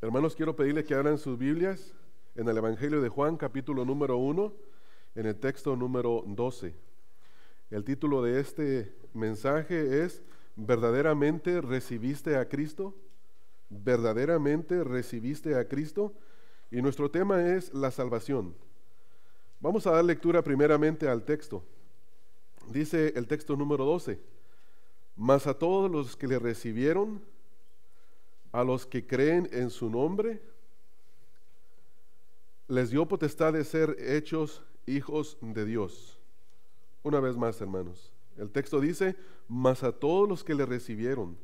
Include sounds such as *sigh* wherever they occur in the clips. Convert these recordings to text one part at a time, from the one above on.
Hermanos, quiero pedirle que abran sus Biblias en el Evangelio de Juan, capítulo número 1, en el texto número 12. El título de este mensaje es, ¿verdaderamente recibiste a Cristo? ¿Verdaderamente recibiste a Cristo? Y nuestro tema es la salvación. Vamos a dar lectura primeramente al texto. Dice el texto número 12, mas a todos los que le recibieron, a los que creen en su nombre, les dio potestad de ser hechos hijos de Dios. Una vez más, hermanos, el texto dice, mas a todos los que le recibieron,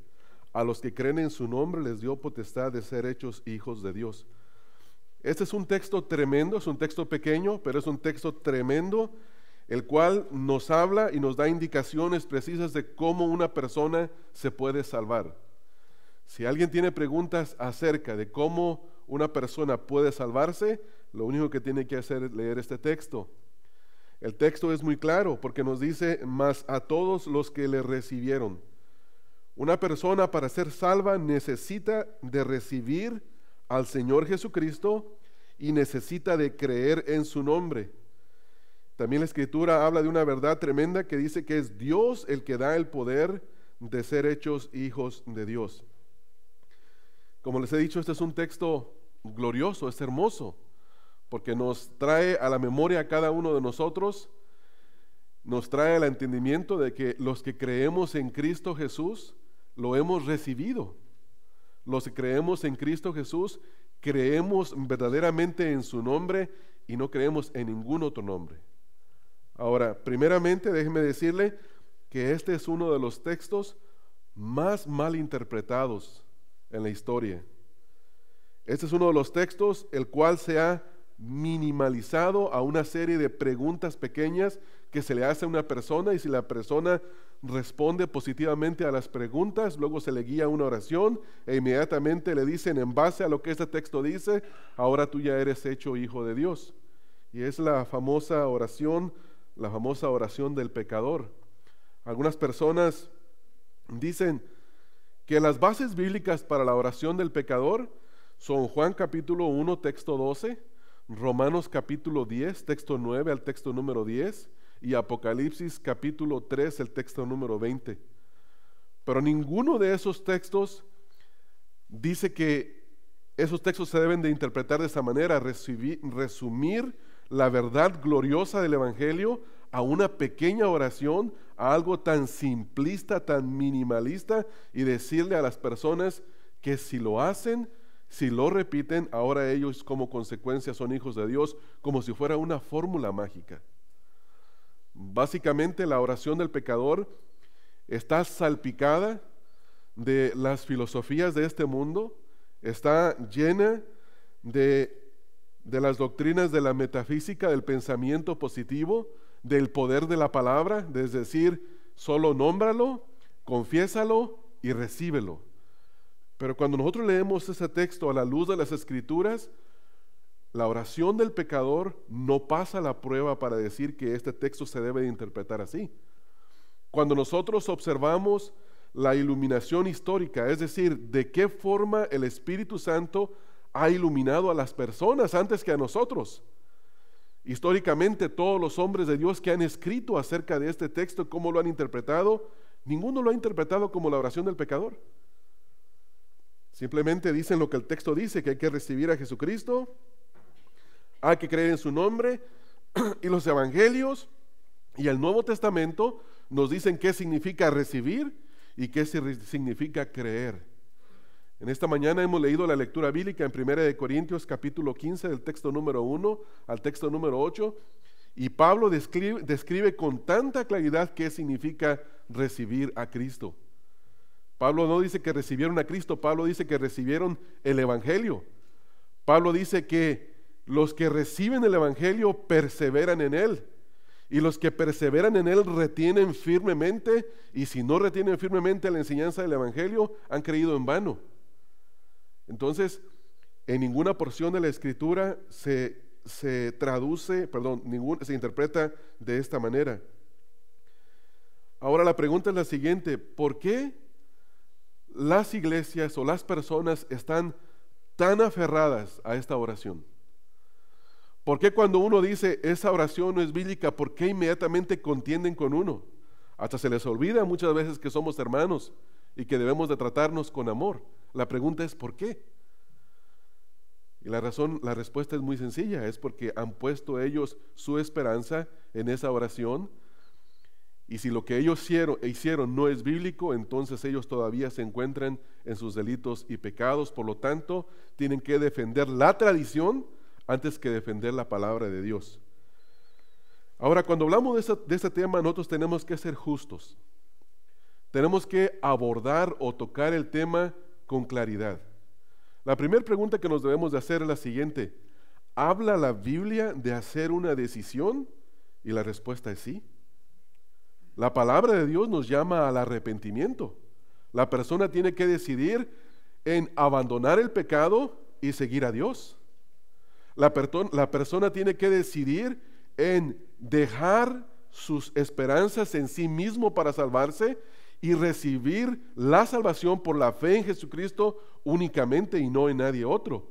a los que creen en su nombre, les dio potestad de ser hechos hijos de Dios. Este es un texto tremendo, es un texto pequeño, pero es un texto tremendo, el cual nos habla y nos da indicaciones precisas de cómo una persona se puede salvar. Si alguien tiene preguntas acerca de cómo una persona puede salvarse, lo único que tiene que hacer es leer este texto. El texto es muy claro porque nos dice, más a todos los que le recibieron. Una persona para ser salva necesita de recibir al Señor Jesucristo y necesita de creer en su nombre. También la escritura habla de una verdad tremenda que dice que es Dios el que da el poder de ser hechos hijos de Dios. Como les he dicho, este es un texto glorioso, es hermoso, porque nos trae a la memoria a cada uno de nosotros, nos trae el entendimiento de que los que creemos en Cristo Jesús, lo hemos recibido. Los que creemos en Cristo Jesús, creemos verdaderamente en su nombre y no creemos en ningún otro nombre. Ahora, primeramente, déjeme decirle que este es uno de los textos más mal interpretados en la historia. Este es uno de los textos el cual se ha minimalizado a una serie de preguntas pequeñas que se le hace a una persona y si la persona responde positivamente a las preguntas, luego se le guía una oración e inmediatamente le dicen en base a lo que este texto dice, ahora tú ya eres hecho hijo de Dios. Y es la famosa oración, la famosa oración del pecador. Algunas personas dicen, que las bases bíblicas para la oración del pecador son Juan capítulo 1, texto 12, Romanos capítulo 10, texto 9 al texto número 10 y Apocalipsis capítulo 3, el texto número 20. Pero ninguno de esos textos dice que esos textos se deben de interpretar de esa manera, resumir la verdad gloriosa del Evangelio a una pequeña oración algo tan simplista, tan minimalista y decirle a las personas que si lo hacen, si lo repiten, ahora ellos como consecuencia son hijos de Dios, como si fuera una fórmula mágica. Básicamente la oración del pecador está salpicada de las filosofías de este mundo, está llena de, de las doctrinas de la metafísica, del pensamiento positivo, del poder de la palabra, es decir, solo nómbralo, confiésalo y recíbelo. Pero cuando nosotros leemos ese texto a la luz de las escrituras, la oración del pecador no pasa la prueba para decir que este texto se debe de interpretar así. Cuando nosotros observamos la iluminación histórica, es decir, de qué forma el Espíritu Santo ha iluminado a las personas antes que a nosotros, Históricamente todos los hombres de Dios que han escrito acerca de este texto, cómo lo han interpretado, ninguno lo ha interpretado como la oración del pecador. Simplemente dicen lo que el texto dice, que hay que recibir a Jesucristo, hay que creer en su nombre, *clears throat* y los evangelios y el Nuevo Testamento nos dicen qué significa recibir y qué significa creer. En esta mañana hemos leído la lectura bíblica en 1 Corintios capítulo 15 del texto número 1 al texto número 8 y Pablo describe, describe con tanta claridad qué significa recibir a Cristo. Pablo no dice que recibieron a Cristo, Pablo dice que recibieron el Evangelio. Pablo dice que los que reciben el Evangelio perseveran en él. Y los que perseveran en él retienen firmemente, y si no retienen firmemente la enseñanza del Evangelio, han creído en vano. Entonces, en ninguna porción de la escritura se, traduce, perdón, se interpreta de esta manera. Ahora la pregunta es la siguiente, ¿por qué las iglesias o las personas están tan aferradas a esta oración? ¿Por qué cuando uno dice esa oración no es bíblica, por qué inmediatamente contienden con uno? Hasta se les olvida muchas veces que somos hermanos y que debemos de tratarnos con amor. La pregunta es ¿por qué? Y la razón, la respuesta es muy sencilla, es porque han puesto ellos su esperanza en esa oración. Y si lo que ellos hicieron, no es bíblico, entonces ellos todavía se encuentran en sus delitos y pecados. Por lo tanto, tienen que defender la tradición antes que defender la palabra de Dios. Ahora, cuando hablamos de, de este tema, nosotros tenemos que ser justos. Tenemos que abordar o tocar el tema con claridad. La primera pregunta que nos debemos de hacer es la siguiente. ¿Habla la Biblia de hacer una decisión? Y la respuesta es sí. La palabra de Dios nos llama al arrepentimiento. La persona tiene que decidir en abandonar el pecado y seguir a Dios. La, la persona tiene que decidir en dejar sus esperanzas en sí mismo para salvarse y recibir la salvación por la fe en Jesucristo únicamente y no en nadie otro.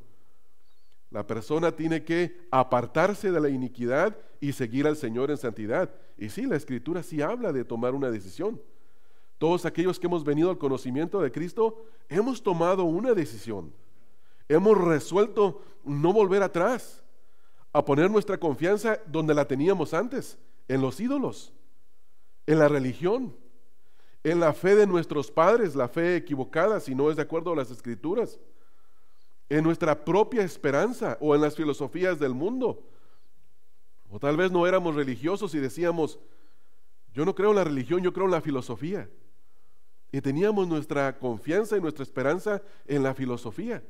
La persona tiene que apartarse de la iniquidad y seguir al Señor en santidad. Y sí, la escritura sí habla de tomar una decisión. Todos aquellos que hemos venido al conocimiento de Cristo, hemos tomado una decisión. Hemos resuelto no volver atrás, a poner nuestra confianza donde la teníamos antes, en los ídolos, en la religión, en la fe de nuestros padres, la fe equivocada si no es de acuerdo a las escrituras, en nuestra propia esperanza o en las filosofías del mundo. O tal vez no éramos religiosos y decíamos, yo no creo en la religión, yo creo en la filosofía. Y teníamos nuestra confianza y nuestra esperanza en la filosofía.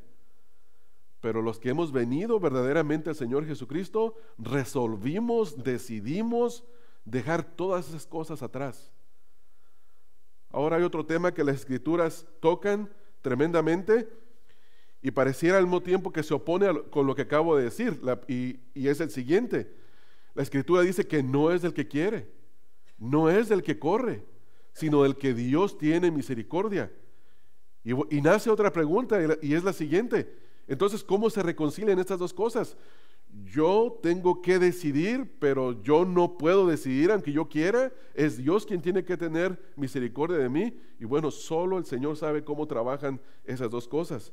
Pero los que hemos venido verdaderamente al Señor Jesucristo, resolvimos, decidimos dejar todas esas cosas atrás Ahora hay otro tema que las escrituras tocan tremendamente y pareciera al mismo tiempo que se opone con lo que acabo de decir, y, es el siguiente. La escritura dice que no es del que quiere, no es del que corre, sino del que Dios tiene misericordia. Y, nace otra pregunta y, y es la siguiente. Entonces, ¿cómo se reconcilian estas dos cosas? yo tengo que decidir, pero yo no puedo decidir aunque yo quiera. Es Dios quien tiene que tener misericordia de mí. Y bueno, solo el Señor sabe cómo trabajan esas dos cosas.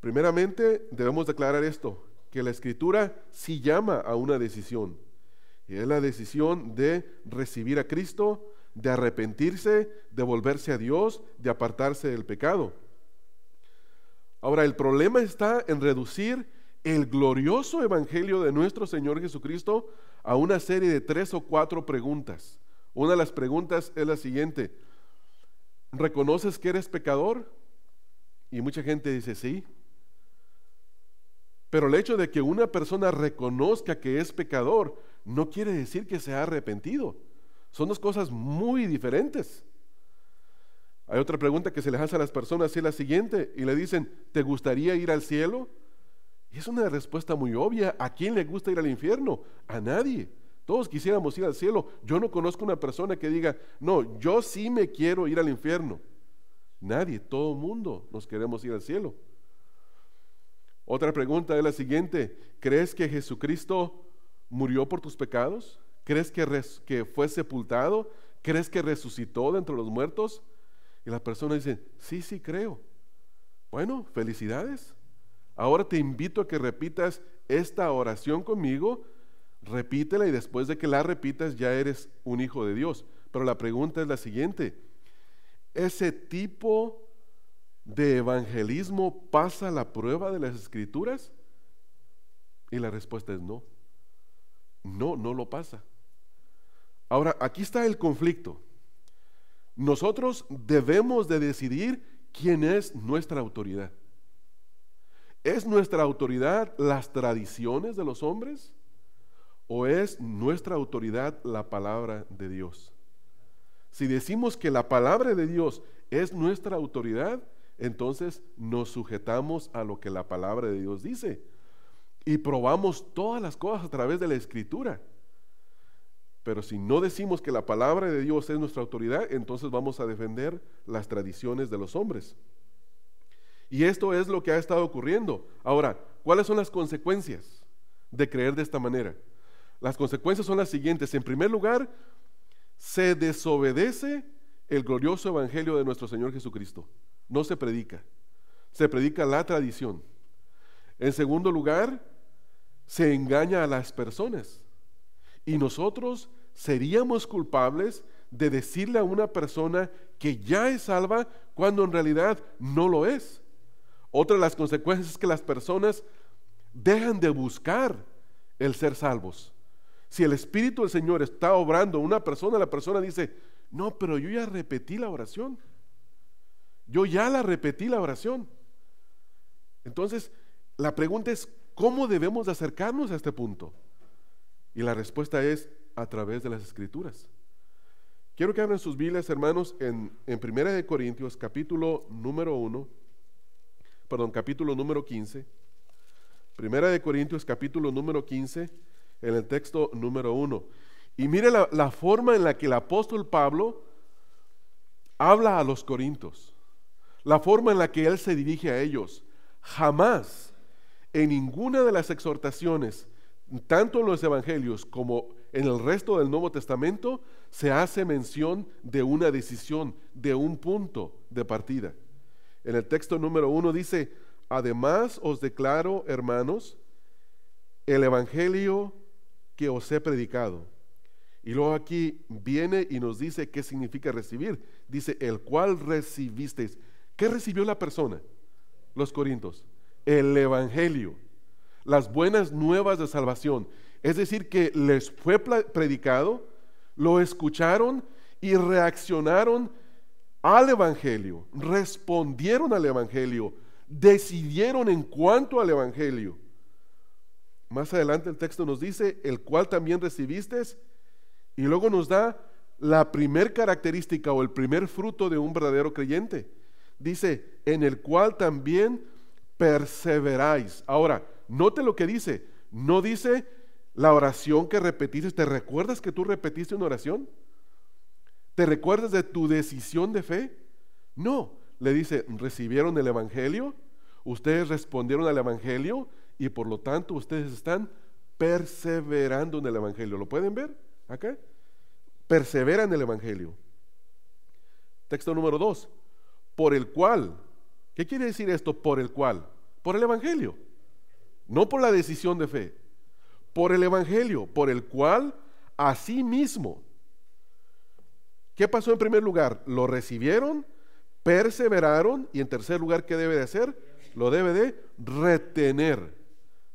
Primeramente, debemos declarar esto, que la escritura sí llama a una decisión. Y es la decisión de recibir a Cristo, de arrepentirse, de volverse a Dios, de apartarse del pecado. Ahora, el problema está en reducir el glorioso evangelio de nuestro Señor Jesucristo a una serie de tres o cuatro preguntas. Una de las preguntas es la siguiente. ¿Reconoces que eres pecador? Y mucha gente dice sí. Pero el hecho de que una persona reconozca que es pecador no quiere decir que se ha arrepentido. Son dos cosas muy diferentes. Hay otra pregunta que se les hace a las personas y es la siguiente, y le dicen, ¿te gustaría ir al cielo? Y es una respuesta muy obvia. ¿A quién le gusta ir al infierno? A nadie. Todos quisiéramos ir al cielo. Yo no conozco una persona que diga, no, yo sí me quiero ir al infierno. Nadie, todo mundo nos queremos ir al cielo. Otra pregunta es la siguiente. ¿Crees que Jesucristo murió por tus pecados? ¿Crees que, que fue sepultado? ¿Crees que resucitó de los muertos? Y la persona dice, sí, sí creo. Bueno, felicidades. Ahora te invito a que repitas esta oración conmigo, repítela y después de que la repitas ya eres un hijo de Dios. Pero la pregunta es la siguiente, ¿ese tipo de evangelismo pasa la prueba de las escrituras? Y la respuesta es no. No, no lo pasa. Ahora, aquí está el conflicto. Nosotros debemos de decidir quién es nuestra autoridad. ¿Es nuestra autoridad las tradiciones de los hombres? ¿O es nuestra autoridad la palabra de Dios? Si decimos que la palabra de Dios es nuestra autoridad, entonces nos sujetamos a lo que la palabra de Dios dice y probamos todas las cosas a través de la escritura. Pero si no decimos que la palabra de Dios es nuestra autoridad, entonces vamos a defender las tradiciones de los hombres. Y esto es lo que ha estado ocurriendo. Ahora, ¿cuáles son las consecuencias de creer de esta manera? Las consecuencias son las siguientes. En primer lugar, se desobedece el glorioso evangelio de nuestro Señor Jesucristo. No se predica. Se predica la tradición. En segundo lugar, se engaña a las personas. Y nosotros seríamos culpables de decirle a una persona que ya es salva cuando en realidad no lo es. Otra de las consecuencias es que las personas dejan de buscar el ser salvos. Si el Espíritu del Señor está obrando una persona, la persona dice, no, pero yo ya repetí la oración. Yo ya la repetí la oración. Entonces, la pregunta es, ¿cómo debemos acercarnos a este punto? Y la respuesta es a través de las Escrituras. Quiero que abran sus Biblias, hermanos, en, en de Corintios, capítulo número 1 perdón, capítulo número 15. Primera de Corintios, capítulo número 15, en el texto número 1. Y mire la, la forma en la que el apóstol Pablo habla a los corintios, la forma en la que él se dirige a ellos. Jamás, en ninguna de las exhortaciones, tanto en los evangelios como en el resto del Nuevo Testamento, se hace mención de una decisión, de un punto de partida. En el texto número uno dice, además os declaro, hermanos, el Evangelio que os he predicado. Y luego aquí viene y nos dice qué significa recibir. Dice, el cual recibisteis. ¿Qué recibió la persona? Los Corintios. El Evangelio. Las buenas nuevas de salvación. Es decir, que les fue predicado, lo escucharon y reaccionaron al Evangelio, respondieron al Evangelio, decidieron en cuanto al Evangelio. Más adelante el texto nos dice, el cual también recibiste, y luego nos da la primer característica o el primer fruto de un verdadero creyente. Dice, en el cual también perseveráis. Ahora, note lo que dice. No dice la oración que repetiste. ¿Te recuerdas que tú repetiste una oración? ¿Te recuerdas de tu decisión de fe? No, le dice, recibieron el Evangelio, ustedes respondieron al Evangelio y por lo tanto ustedes están perseverando en el Evangelio. ¿Lo pueden ver acá? Persevera en el Evangelio. Texto número 2. Por el cual. ¿Qué quiere decir esto? Por el cual. Por el Evangelio. No por la decisión de fe. Por el Evangelio. Por el cual, mismo ¿Qué pasó en primer lugar? Lo recibieron, perseveraron y en tercer lugar, ¿qué debe de hacer? Lo debe de retener,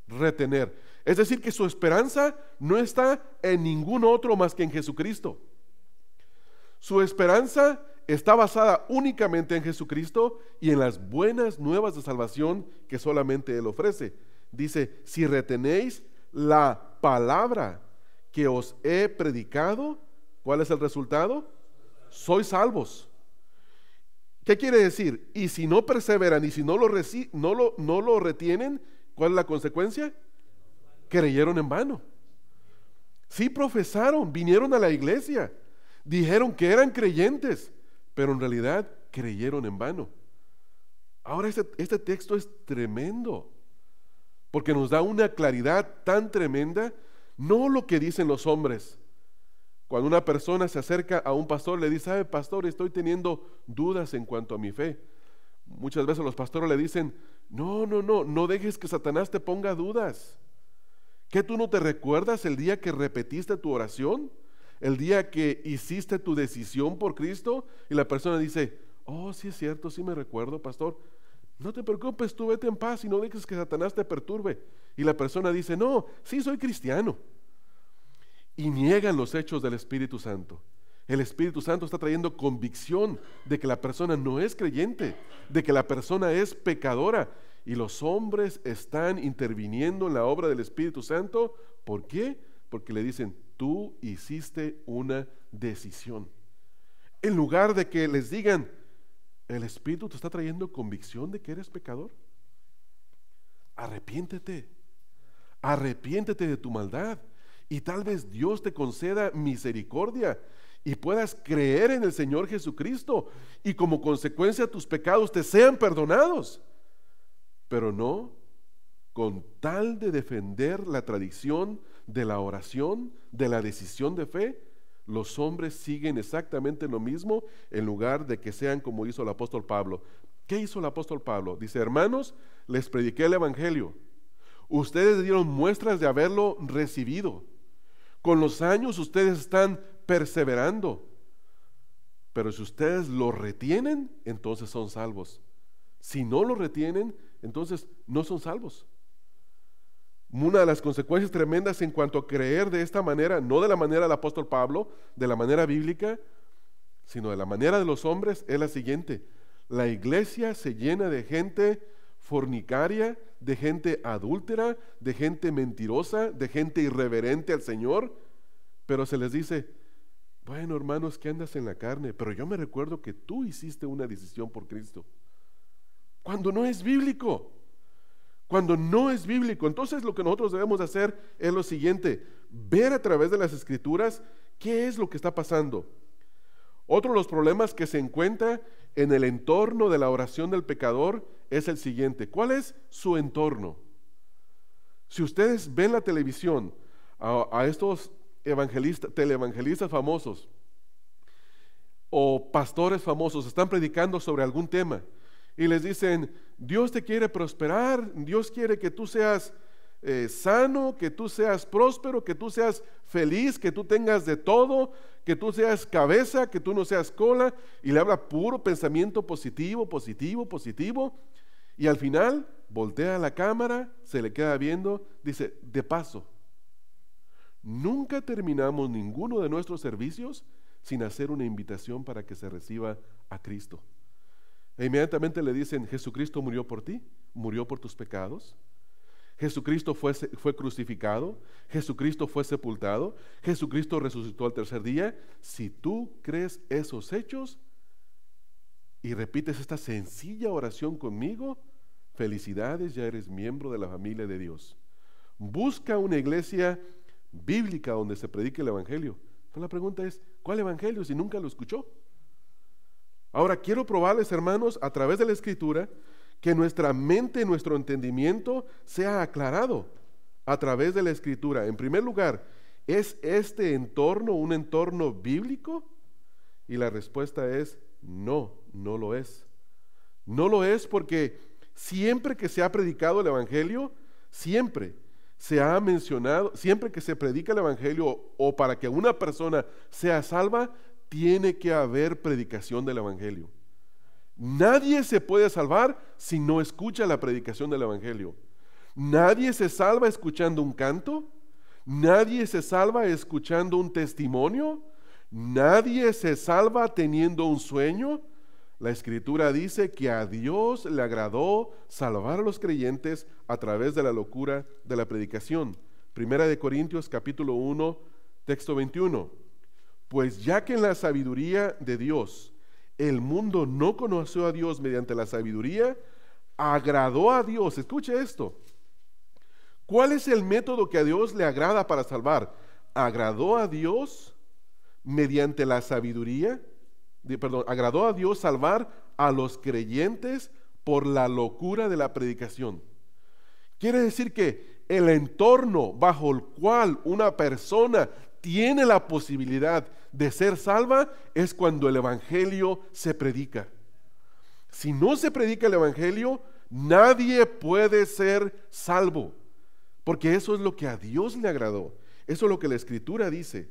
retener. Es decir, que su esperanza no está en ningún otro más que en Jesucristo. Su esperanza está basada únicamente en Jesucristo y en las buenas nuevas de salvación que solamente Él ofrece. Dice, si retenéis la palabra que os he predicado, ¿cuál es el resultado? soy salvos. ¿Qué quiere decir? Y si no perseveran y si no lo, no no lo retienen, ¿cuál es la consecuencia? Creyeron en vano. Sí profesaron, vinieron a la iglesia, dijeron que eran creyentes, pero en realidad creyeron en vano. Ahora este, este texto es tremendo, porque nos da una claridad tan tremenda, no lo que dicen los hombres, cuando una persona se acerca a un pastor, le dice, sabe, pastor, estoy teniendo dudas en cuanto a mi fe. Muchas veces los pastores le dicen, no, no, no, no dejes que Satanás te ponga dudas. ¿Que tú no te recuerdas el día que repetiste tu oración? ¿El día que hiciste tu decisión por Cristo? Y la persona dice, oh, sí es cierto, sí me recuerdo, pastor. No te preocupes, tú vete en paz y no dejes que Satanás te perturbe. Y la persona dice, no, sí soy cristiano y niegan los hechos del Espíritu Santo. El Espíritu Santo está trayendo convicción de que la persona no es creyente, de que la persona es pecadora. Y los hombres están interviniendo en la obra del Espíritu Santo. ¿Por qué? Porque le dicen, tú hiciste una decisión. En lugar de que les digan, el Espíritu te está trayendo convicción de que eres pecador. Arrepiéntete. Arrepiéntete de tu maldad y tal vez Dios te conceda misericordia y puedas creer en el Señor Jesucristo y como consecuencia tus pecados te sean perdonados. Pero no con tal de defender la tradición de la oración, de la decisión de fe, los hombres siguen exactamente lo mismo en lugar de que sean como hizo el apóstol Pablo. ¿Qué hizo el apóstol Pablo? Dice, hermanos, les prediqué el Evangelio. Ustedes dieron muestras de haberlo recibido con los años ustedes están perseverando. Pero si ustedes lo retienen, entonces son salvos. Si no lo retienen, entonces no son salvos. Una de las consecuencias tremendas en cuanto a creer de esta manera, no de la manera del apóstol Pablo, de la manera bíblica, sino de la manera de los hombres, es la siguiente. La iglesia se llena de gente fornicaria, de gente adúltera, de gente mentirosa, de gente irreverente al Señor. Pero se les dice, bueno hermanos, que andas en la carne, pero yo me recuerdo que tú hiciste una decisión por Cristo. Cuando no es bíblico, cuando no es bíblico, entonces lo que nosotros debemos hacer es lo siguiente, ver a través de las escrituras qué es lo que está pasando. Otro de los problemas que se encuentra en el entorno de la oración del pecador es el siguiente. ¿Cuál es su entorno? Si ustedes ven la televisión a, estos evangelistas, televangelistas famosos o pastores famosos, están predicando sobre algún tema y les dicen, Dios te quiere prosperar, Dios quiere que tú seas eh, sano, que tú seas próspero, que tú seas feliz, que tú tengas de todo, que tú seas cabeza, que tú no seas cola, y le habla puro pensamiento positivo, positivo, positivo, y al final voltea la cámara, se le queda viendo, dice, de paso, nunca terminamos ninguno de nuestros servicios sin hacer una invitación para que se reciba a Cristo. E inmediatamente le dicen, Jesucristo murió por ti, murió por tus pecados, Jesucristo fue, fue, crucificado, Jesucristo fue sepultado, Jesucristo resucitó al tercer día. Si tú crees esos hechos y repites esta sencilla oración conmigo, felicidades, ya eres miembro de la familia de Dios. Busca una iglesia bíblica donde se predique el Evangelio. la pregunta es, ¿cuál Evangelio si nunca lo escuchó? Ahora quiero probarles, hermanos, a través de la Escritura, que nuestra mente, nuestro entendimiento sea aclarado a través de la escritura. En primer lugar, ¿es este entorno un entorno bíblico? Y la respuesta es no, no lo es. No lo es porque siempre que se ha predicado el Evangelio, siempre se ha mencionado, siempre que se predica el Evangelio o para que una persona sea salva, tiene que haber predicación del Evangelio. Nadie se puede salvar si no escucha la predicación del Evangelio. Nadie se salva escuchando un canto. Nadie se salva escuchando un testimonio. Nadie se salva teniendo un sueño. La escritura dice que a Dios le agradó salvar a los creyentes a través de la locura de la predicación. Primera de Corintios capítulo 1, texto 21. Pues ya que en la sabiduría de Dios el mundo no conoció a Dios mediante la sabiduría, agradó a Dios. Escuche esto. ¿Cuál es el método que a Dios le agrada para salvar? Agradó a Dios mediante la sabiduría, perdón, agradó a Dios salvar a los creyentes por la locura de la predicación. Quiere decir que el entorno bajo el cual una persona tiene la posibilidad de ser salva es cuando el Evangelio se predica. Si no se predica el Evangelio, nadie puede ser salvo, porque eso es lo que a Dios le agradó, eso es lo que la Escritura dice.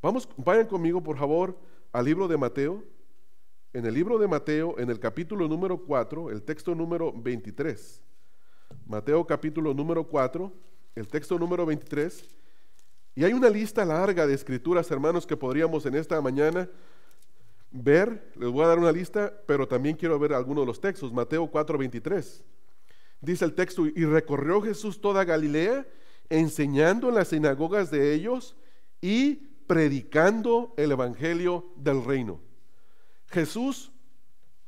Vamos, vayan conmigo, por favor, al libro de Mateo. En el libro de Mateo, en el capítulo número 4, el texto número 23. Mateo capítulo número 4, el texto número 23. Y hay una lista larga de escrituras, hermanos, que podríamos en esta mañana ver. Les voy a dar una lista, pero también quiero ver algunos de los textos. Mateo 4:23. Dice el texto, y recorrió Jesús toda Galilea, enseñando en las sinagogas de ellos y predicando el Evangelio del reino. Jesús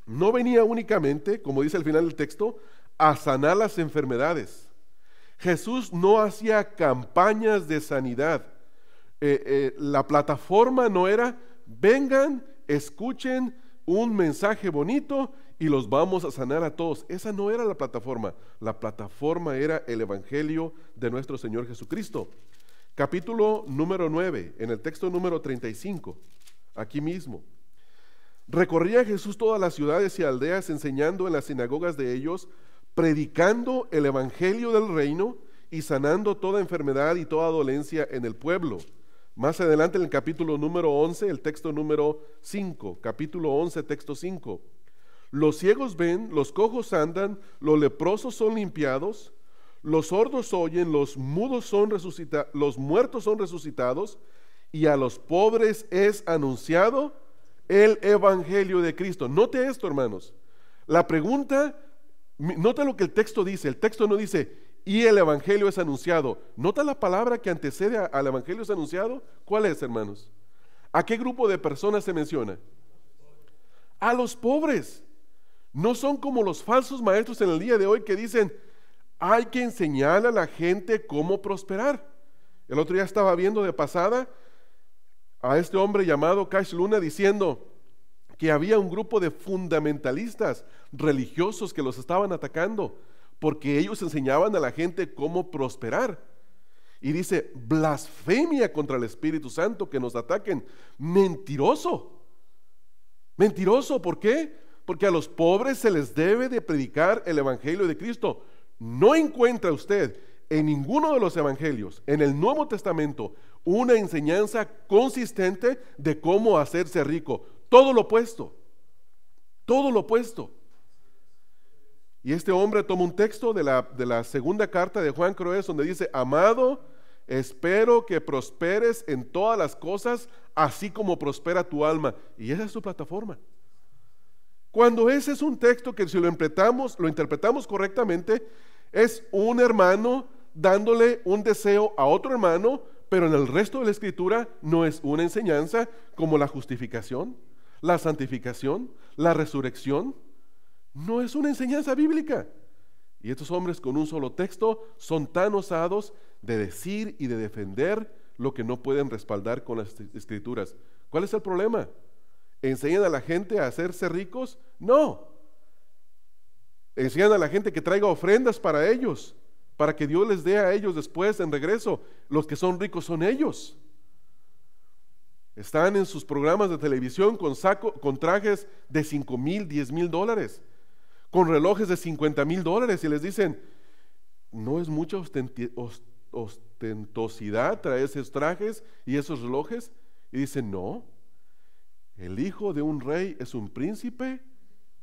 no venía únicamente, como dice al final del texto, a sanar las enfermedades Jesús no hacía campañas de sanidad. Eh, eh, la plataforma no era, vengan, escuchen un mensaje bonito y los vamos a sanar a todos. Esa no era la plataforma. La plataforma era el Evangelio de nuestro Señor Jesucristo. Capítulo número 9, en el texto número 35, aquí mismo. Recorría Jesús todas las ciudades y aldeas enseñando en las sinagogas de ellos, predicando el Evangelio del reino y sanando toda enfermedad y toda dolencia en el pueblo. Más adelante en el capítulo número 11, el texto número 5, capítulo 11, texto 5. Los ciegos ven, los cojos andan, los leprosos son limpiados, los sordos oyen, los mudos son resucitados, los muertos son resucitados, y a los pobres es anunciado el evangelio de Cristo. Note esto, hermanos. La pregunta Nota lo que el texto dice. El texto no dice, y el Evangelio es anunciado. ¿Nota la palabra que antecede al Evangelio es anunciado? ¿Cuál es, hermanos? ¿A qué grupo de personas se menciona? A los pobres. No son como los falsos maestros en el día de hoy que dicen, hay que enseñar a la gente cómo prosperar. El otro día estaba viendo de pasada a este hombre llamado Cash Luna diciendo, que había un grupo de fundamentalistas religiosos que los estaban atacando, porque ellos enseñaban a la gente cómo prosperar. Y dice, blasfemia contra el Espíritu Santo, que nos ataquen. Mentiroso. Mentiroso, ¿por qué? Porque a los pobres se les debe de predicar el Evangelio de Cristo. No encuentra usted en ninguno de los evangelios, en el Nuevo Testamento, una enseñanza consistente de cómo hacerse rico todo lo opuesto, todo lo opuesto. Y este hombre toma un texto de la, de la segunda carta de Juan Cruz donde dice, amado, espero que prosperes en todas las cosas, así como prospera tu alma. Y esa es su plataforma. Cuando ese es un texto que si lo interpretamos, lo interpretamos correctamente, es un hermano dándole un deseo a otro hermano, pero en el resto de la escritura no es una enseñanza como la justificación, la santificación, la resurrección, no es una enseñanza bíblica. Y estos hombres con un solo texto son tan osados de decir y de defender lo que no pueden respaldar con las escrituras. ¿Cuál es el problema? ¿Enseñan a la gente a hacerse ricos? No. Enseñan a la gente que traiga ofrendas para ellos, para que Dios les dé a ellos después en regreso. Los que son ricos son ellos. Están en sus programas de televisión con, con trajes de 5 mil, 10 mil dólares, con relojes de 50 mil dólares y les dicen, no es mucha ostentosidad traer esos trajes y esos relojes. Y dicen, no, el hijo de un rey es un príncipe,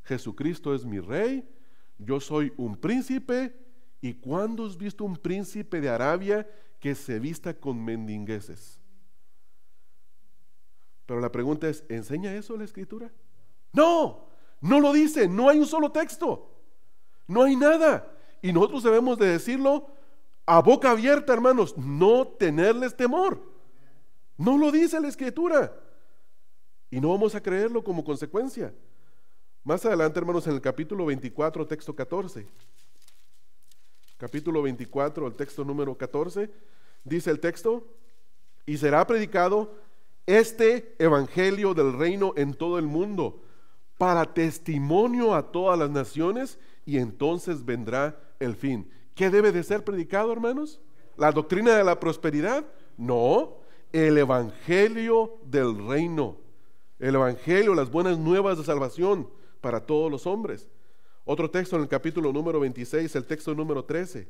Jesucristo es mi rey, yo soy un príncipe. ¿Y cuándo has visto un príncipe de Arabia que se vista con mendingueces? Pero la pregunta es, ¿enseña eso la escritura? No, no lo dice, no hay un solo texto, no hay nada. Y nosotros debemos de decirlo a boca abierta, hermanos, no tenerles temor. No lo dice la escritura. Y no vamos a creerlo como consecuencia. Más adelante, hermanos, en el capítulo 24, texto 14. Capítulo 24, el texto número 14, dice el texto, y será predicado este evangelio del reino en todo el mundo para testimonio a todas las naciones y entonces vendrá el fin. ¿Qué debe de ser predicado, hermanos? ¿La doctrina de la prosperidad? No, el evangelio del reino. El evangelio, las buenas nuevas de salvación para todos los hombres. Otro texto en el capítulo número 26, el texto número 13.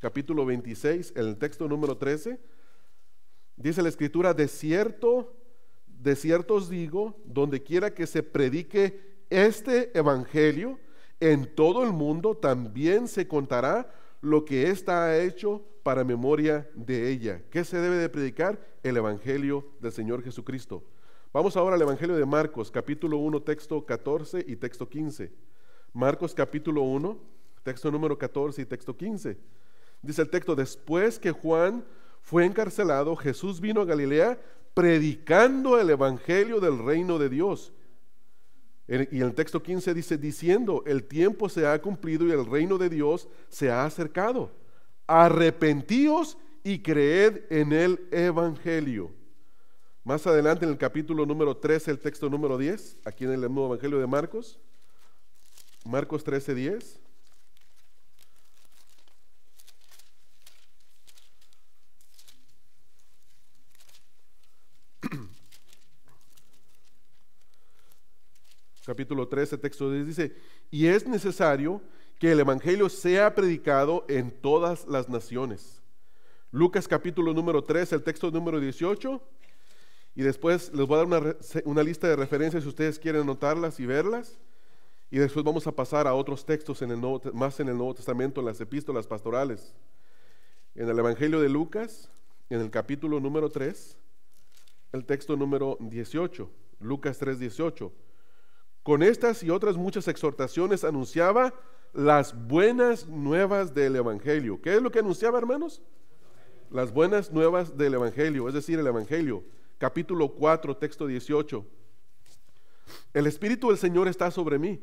Capítulo 26, el texto número 13 Dice la escritura, de cierto, de ciertos os digo, donde quiera que se predique este evangelio, en todo el mundo también se contará lo que ésta ha hecho para memoria de ella. ¿Qué se debe de predicar? El evangelio del Señor Jesucristo. Vamos ahora al evangelio de Marcos, capítulo 1, texto 14 y texto 15. Marcos capítulo 1, texto número 14 y texto 15. Dice el texto, después que Juan fue encarcelado, Jesús vino a Galilea predicando el Evangelio del reino de Dios. Y el texto 15 dice, diciendo, el tiempo se ha cumplido y el reino de Dios se ha acercado. Arrepentíos y creed en el Evangelio. Más adelante en el capítulo número 13, el texto número 10, aquí en el nuevo Evangelio de Marcos, Marcos 13, 10. capítulo 13, texto 10 dice, y es necesario que el Evangelio sea predicado en todas las naciones. Lucas capítulo número 3, el texto número 18, y después les voy a dar una, lista de referencias si ustedes quieren anotarlas y verlas, y después vamos a pasar a otros textos en el más en el Nuevo Testamento, las epístolas pastorales. En el Evangelio de Lucas, en el capítulo número 3, el texto número 18, Lucas 3, 18. Con estas y otras muchas exhortaciones anunciaba las buenas nuevas del Evangelio. ¿Qué es lo que anunciaba, hermanos? Las buenas nuevas del Evangelio, es decir, el Evangelio. Capítulo 4, texto 18. El Espíritu del Señor está sobre mí,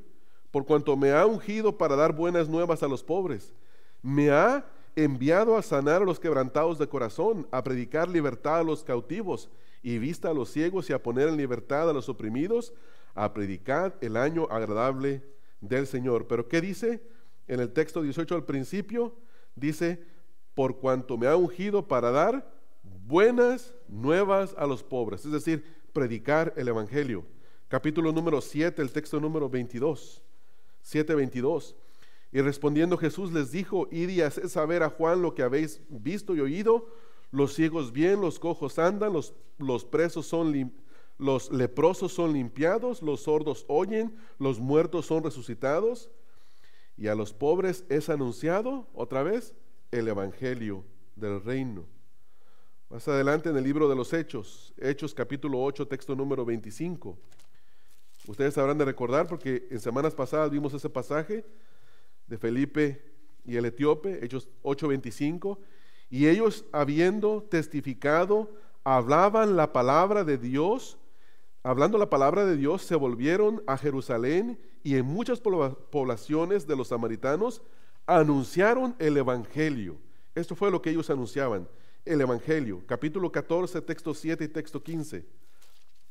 por cuanto me ha ungido para dar buenas nuevas a los pobres. Me ha enviado a sanar a los quebrantados de corazón, a predicar libertad a los cautivos y vista a los ciegos y a poner en libertad a los oprimidos, a predicar el año agradable del Señor. Pero ¿qué dice? En el texto 18 al principio dice, por cuanto me ha ungido para dar buenas nuevas a los pobres, es decir, predicar el Evangelio. Capítulo número 7, el texto número 22, 7 22 Y respondiendo Jesús les dijo, id y haced saber a Juan lo que habéis visto y oído, los ciegos bien, los cojos andan, los, los presos son limpios los leprosos son limpiados, los sordos oyen, los muertos son resucitados y a los pobres es anunciado otra vez el Evangelio del reino. Más adelante en el libro de los Hechos, Hechos capítulo 8, texto número 25. Ustedes habrán de recordar porque en semanas pasadas vimos ese pasaje de Felipe y el etíope, Hechos 25 y ellos habiendo testificado, hablaban la palabra de Dios hablando la palabra de Dios, se volvieron a Jerusalén y en muchas poblaciones de los samaritanos anunciaron el Evangelio. Esto fue lo que ellos anunciaban, el Evangelio. Capítulo 14, texto 7 y texto 15.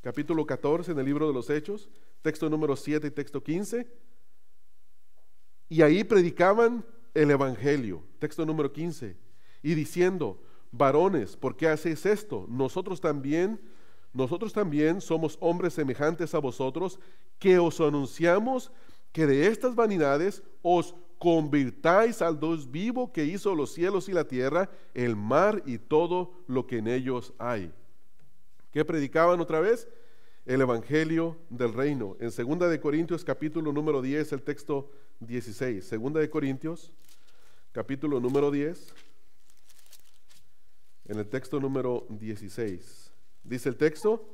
Capítulo 14 en el libro de los Hechos, texto número 7 y texto 15. Y ahí predicaban el Evangelio, texto número 15. Y diciendo, varones, ¿por qué hacéis esto? Nosotros también nosotros también somos hombres semejantes a vosotros, que os anunciamos que de estas vanidades os convirtáis al Dios vivo que hizo los cielos y la tierra, el mar y todo lo que en ellos hay. ¿Qué predicaban otra vez? El Evangelio del Reino. En 2 de Corintios capítulo número 10, el texto 16. 2 de Corintios capítulo número 10, en el texto número 16 dice el texto,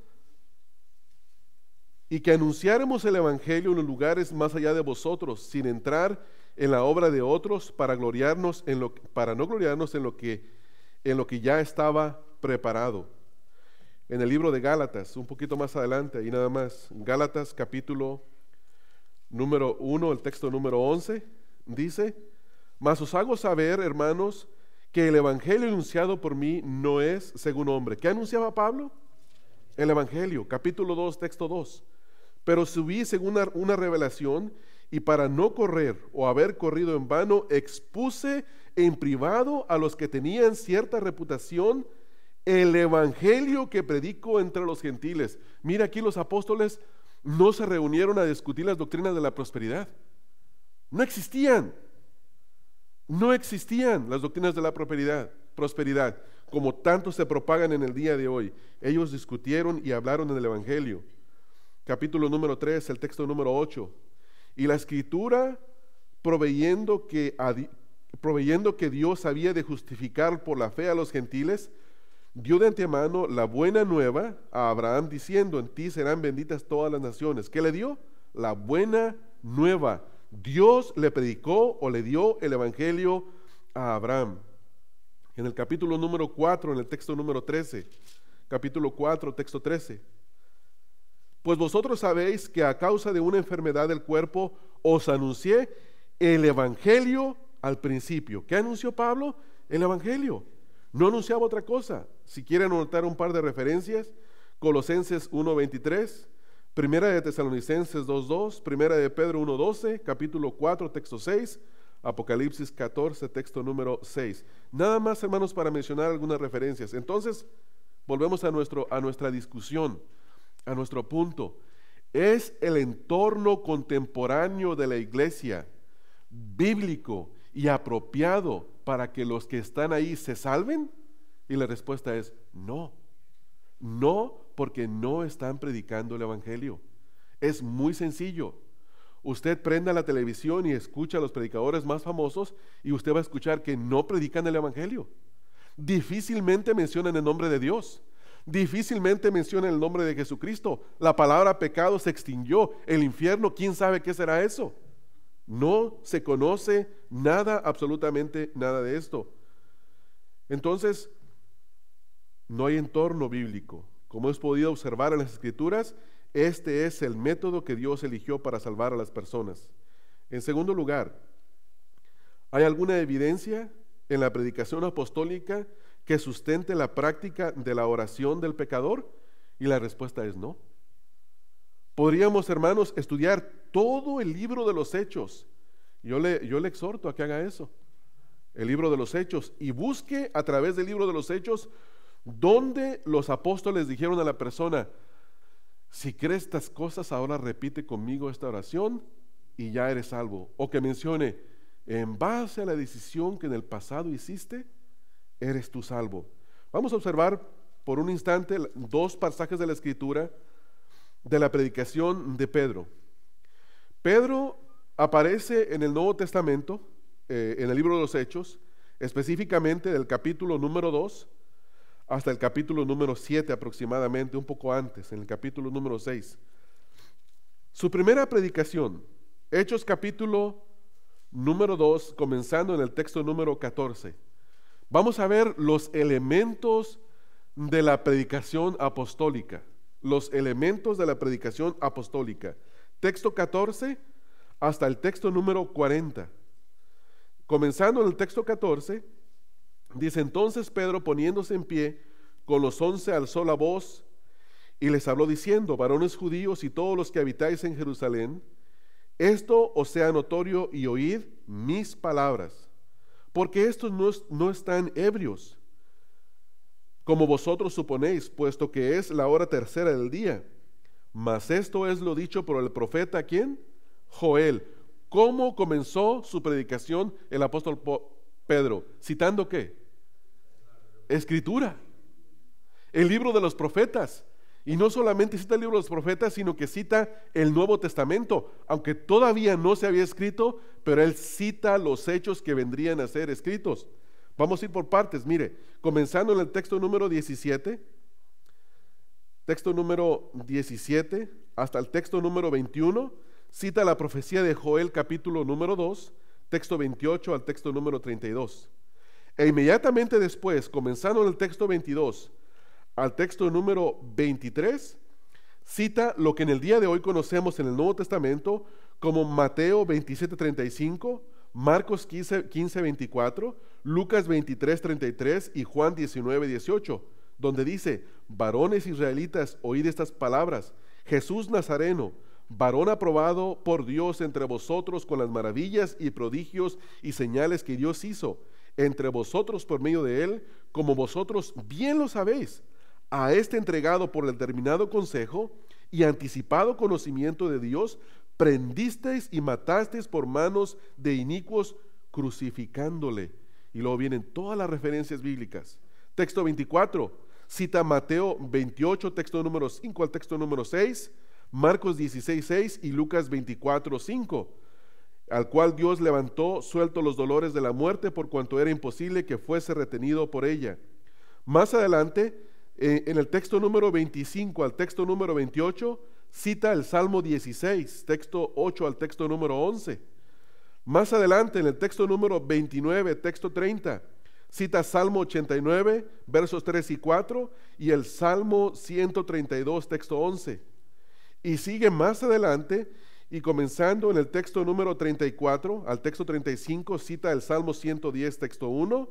y que anunciáramos el Evangelio en los lugares más allá de vosotros, sin entrar en la obra de otros para gloriarnos en lo, para no gloriarnos en lo que en lo que ya estaba preparado. En el libro de Gálatas, un poquito más adelante, y nada más, Gálatas capítulo número 1, el texto número 11, dice, mas os hago saber, hermanos, que el Evangelio anunciado por mí no es según hombre. ¿Qué anunciaba Pablo? El Evangelio, capítulo 2, texto 2. Pero subí según una, revelación y para no correr o haber corrido en vano, expuse en privado a los que tenían cierta reputación el evangelio que predico entre los gentiles. Mira aquí los apóstoles no se reunieron a discutir las doctrinas de la prosperidad. No existían. No existían las doctrinas de la prosperidad prosperidad, como tanto se propagan en el día de hoy. Ellos discutieron y hablaron en el Evangelio. Capítulo número 3, el texto número 8. Y la escritura, proveyendo que, proveyendo que Dios había de justificar por la fe a los gentiles, dio de antemano la buena nueva a Abraham diciendo, en ti serán benditas todas las naciones. ¿Qué le dio? La buena nueva. Dios le predicó o le dio el Evangelio a Abraham en el capítulo número 4, en el texto número 13, capítulo 4, texto 13. Pues vosotros sabéis que a causa de una enfermedad del cuerpo os anuncié el Evangelio al principio. ¿Qué anunció Pablo? El Evangelio. No anunciaba otra cosa. Si quieren anotar un par de referencias, Colosenses 1.23, Primera de Tesalonicenses 2.2, Primera de Pedro 1 12 capítulo 4, texto 6, Apocalipsis 14, texto número 6. Nada más, hermanos, para mencionar algunas referencias. Entonces, volvemos a, nuestro, a nuestra discusión, a nuestro punto. Es el entorno contemporáneo de la iglesia, bíblico y apropiado para que los que están ahí se salven? Y la respuesta es no. No porque no están predicando el Evangelio. Es muy sencillo. Usted prenda la televisión y escucha a los predicadores más famosos y usted va a escuchar que no predican el Evangelio. Difícilmente mencionan el nombre de Dios. Difícilmente mencionan el nombre de Jesucristo. La palabra pecado se extinguió. El infierno, ¿quién sabe qué será eso? No se conoce nada, absolutamente nada de esto. Entonces, no hay entorno bíblico. Como es podido observar en las escrituras, este es el método que Dios eligió para salvar a las personas. En segundo lugar, ¿hay alguna evidencia en la predicación apostólica que sustente la práctica de la oración del pecador? Y la respuesta es no. Podríamos, hermanos, estudiar todo el libro de los hechos. Yo le, yo le exhorto a que haga eso, el libro de los hechos, y busque a través del libro de los hechos donde los apóstoles dijeron a la persona, si crees estas cosas, ahora repite conmigo esta oración y ya eres salvo. O que mencione, en base a la decisión que en el pasado hiciste, eres tú salvo. Vamos a observar por un instante dos pasajes de la escritura de la predicación de Pedro. Pedro aparece en el Nuevo Testamento, eh, en el libro de los Hechos, específicamente del capítulo número 2, hasta el capítulo número 7 aproximadamente, un poco antes, en el capítulo número 6. Su primera predicación, Hechos capítulo número 2, comenzando en el texto número 14. Vamos a ver los elementos de la predicación apostólica. Los elementos de la predicación apostólica. Texto 14 hasta el texto número 40. Comenzando en el texto 14, Dice entonces Pedro poniéndose en pie, con los once alzó la voz y les habló diciendo, varones judíos y todos los que habitáis en Jerusalén, esto os sea notorio y oíd mis palabras, porque estos no, están ebrios, como vosotros suponéis, puesto que es la hora tercera del día. Mas esto es lo dicho por el profeta, ¿quién? Joel. ¿Cómo comenzó su predicación el apóstol Pedro? ¿Citando qué? escritura, el libro de los profetas. Y no solamente cita el libro de los profetas, sino que cita el Nuevo Testamento, aunque todavía no se había escrito, pero él cita los hechos que vendrían a ser escritos. Vamos a ir por partes, mire, comenzando en el texto número 17, texto número 17 hasta el texto número 21, cita la profecía de Joel capítulo número 2, texto 28 al texto número 32. E inmediatamente después, comenzando en el texto 22 al texto número 23, cita lo que en el día de hoy conocemos en el Nuevo Testamento como Mateo 27:35, Marcos 15.24, Lucas 23.33 y Juan 19.18 donde dice, varones israelitas, oíd estas palabras, Jesús Nazareno, varón aprobado por Dios entre vosotros con las maravillas y prodigios y señales que Dios hizo entre vosotros por medio de él, como vosotros bien lo sabéis, a este entregado por el determinado consejo y anticipado conocimiento de Dios, prendisteis y matasteis por manos de inicuos crucificándole. Y luego vienen todas las referencias bíblicas. Texto 24, cita Mateo 28, texto número 5 al texto número 6, Marcos 16, 6 y Lucas 24, 5 al cual Dios levantó suelto los dolores de la muerte por cuanto era imposible que fuese retenido por ella. Más adelante, eh, en el texto número 25 al texto número 28, cita el Salmo 16, texto 8 al texto número 11. Más adelante, en el texto número 29, texto 30, cita Salmo 89, versos 3 y 4, y el Salmo 132, texto 11. Y sigue más adelante y comenzando en el texto número 34 al texto 35, cita el Salmo 110, texto 1,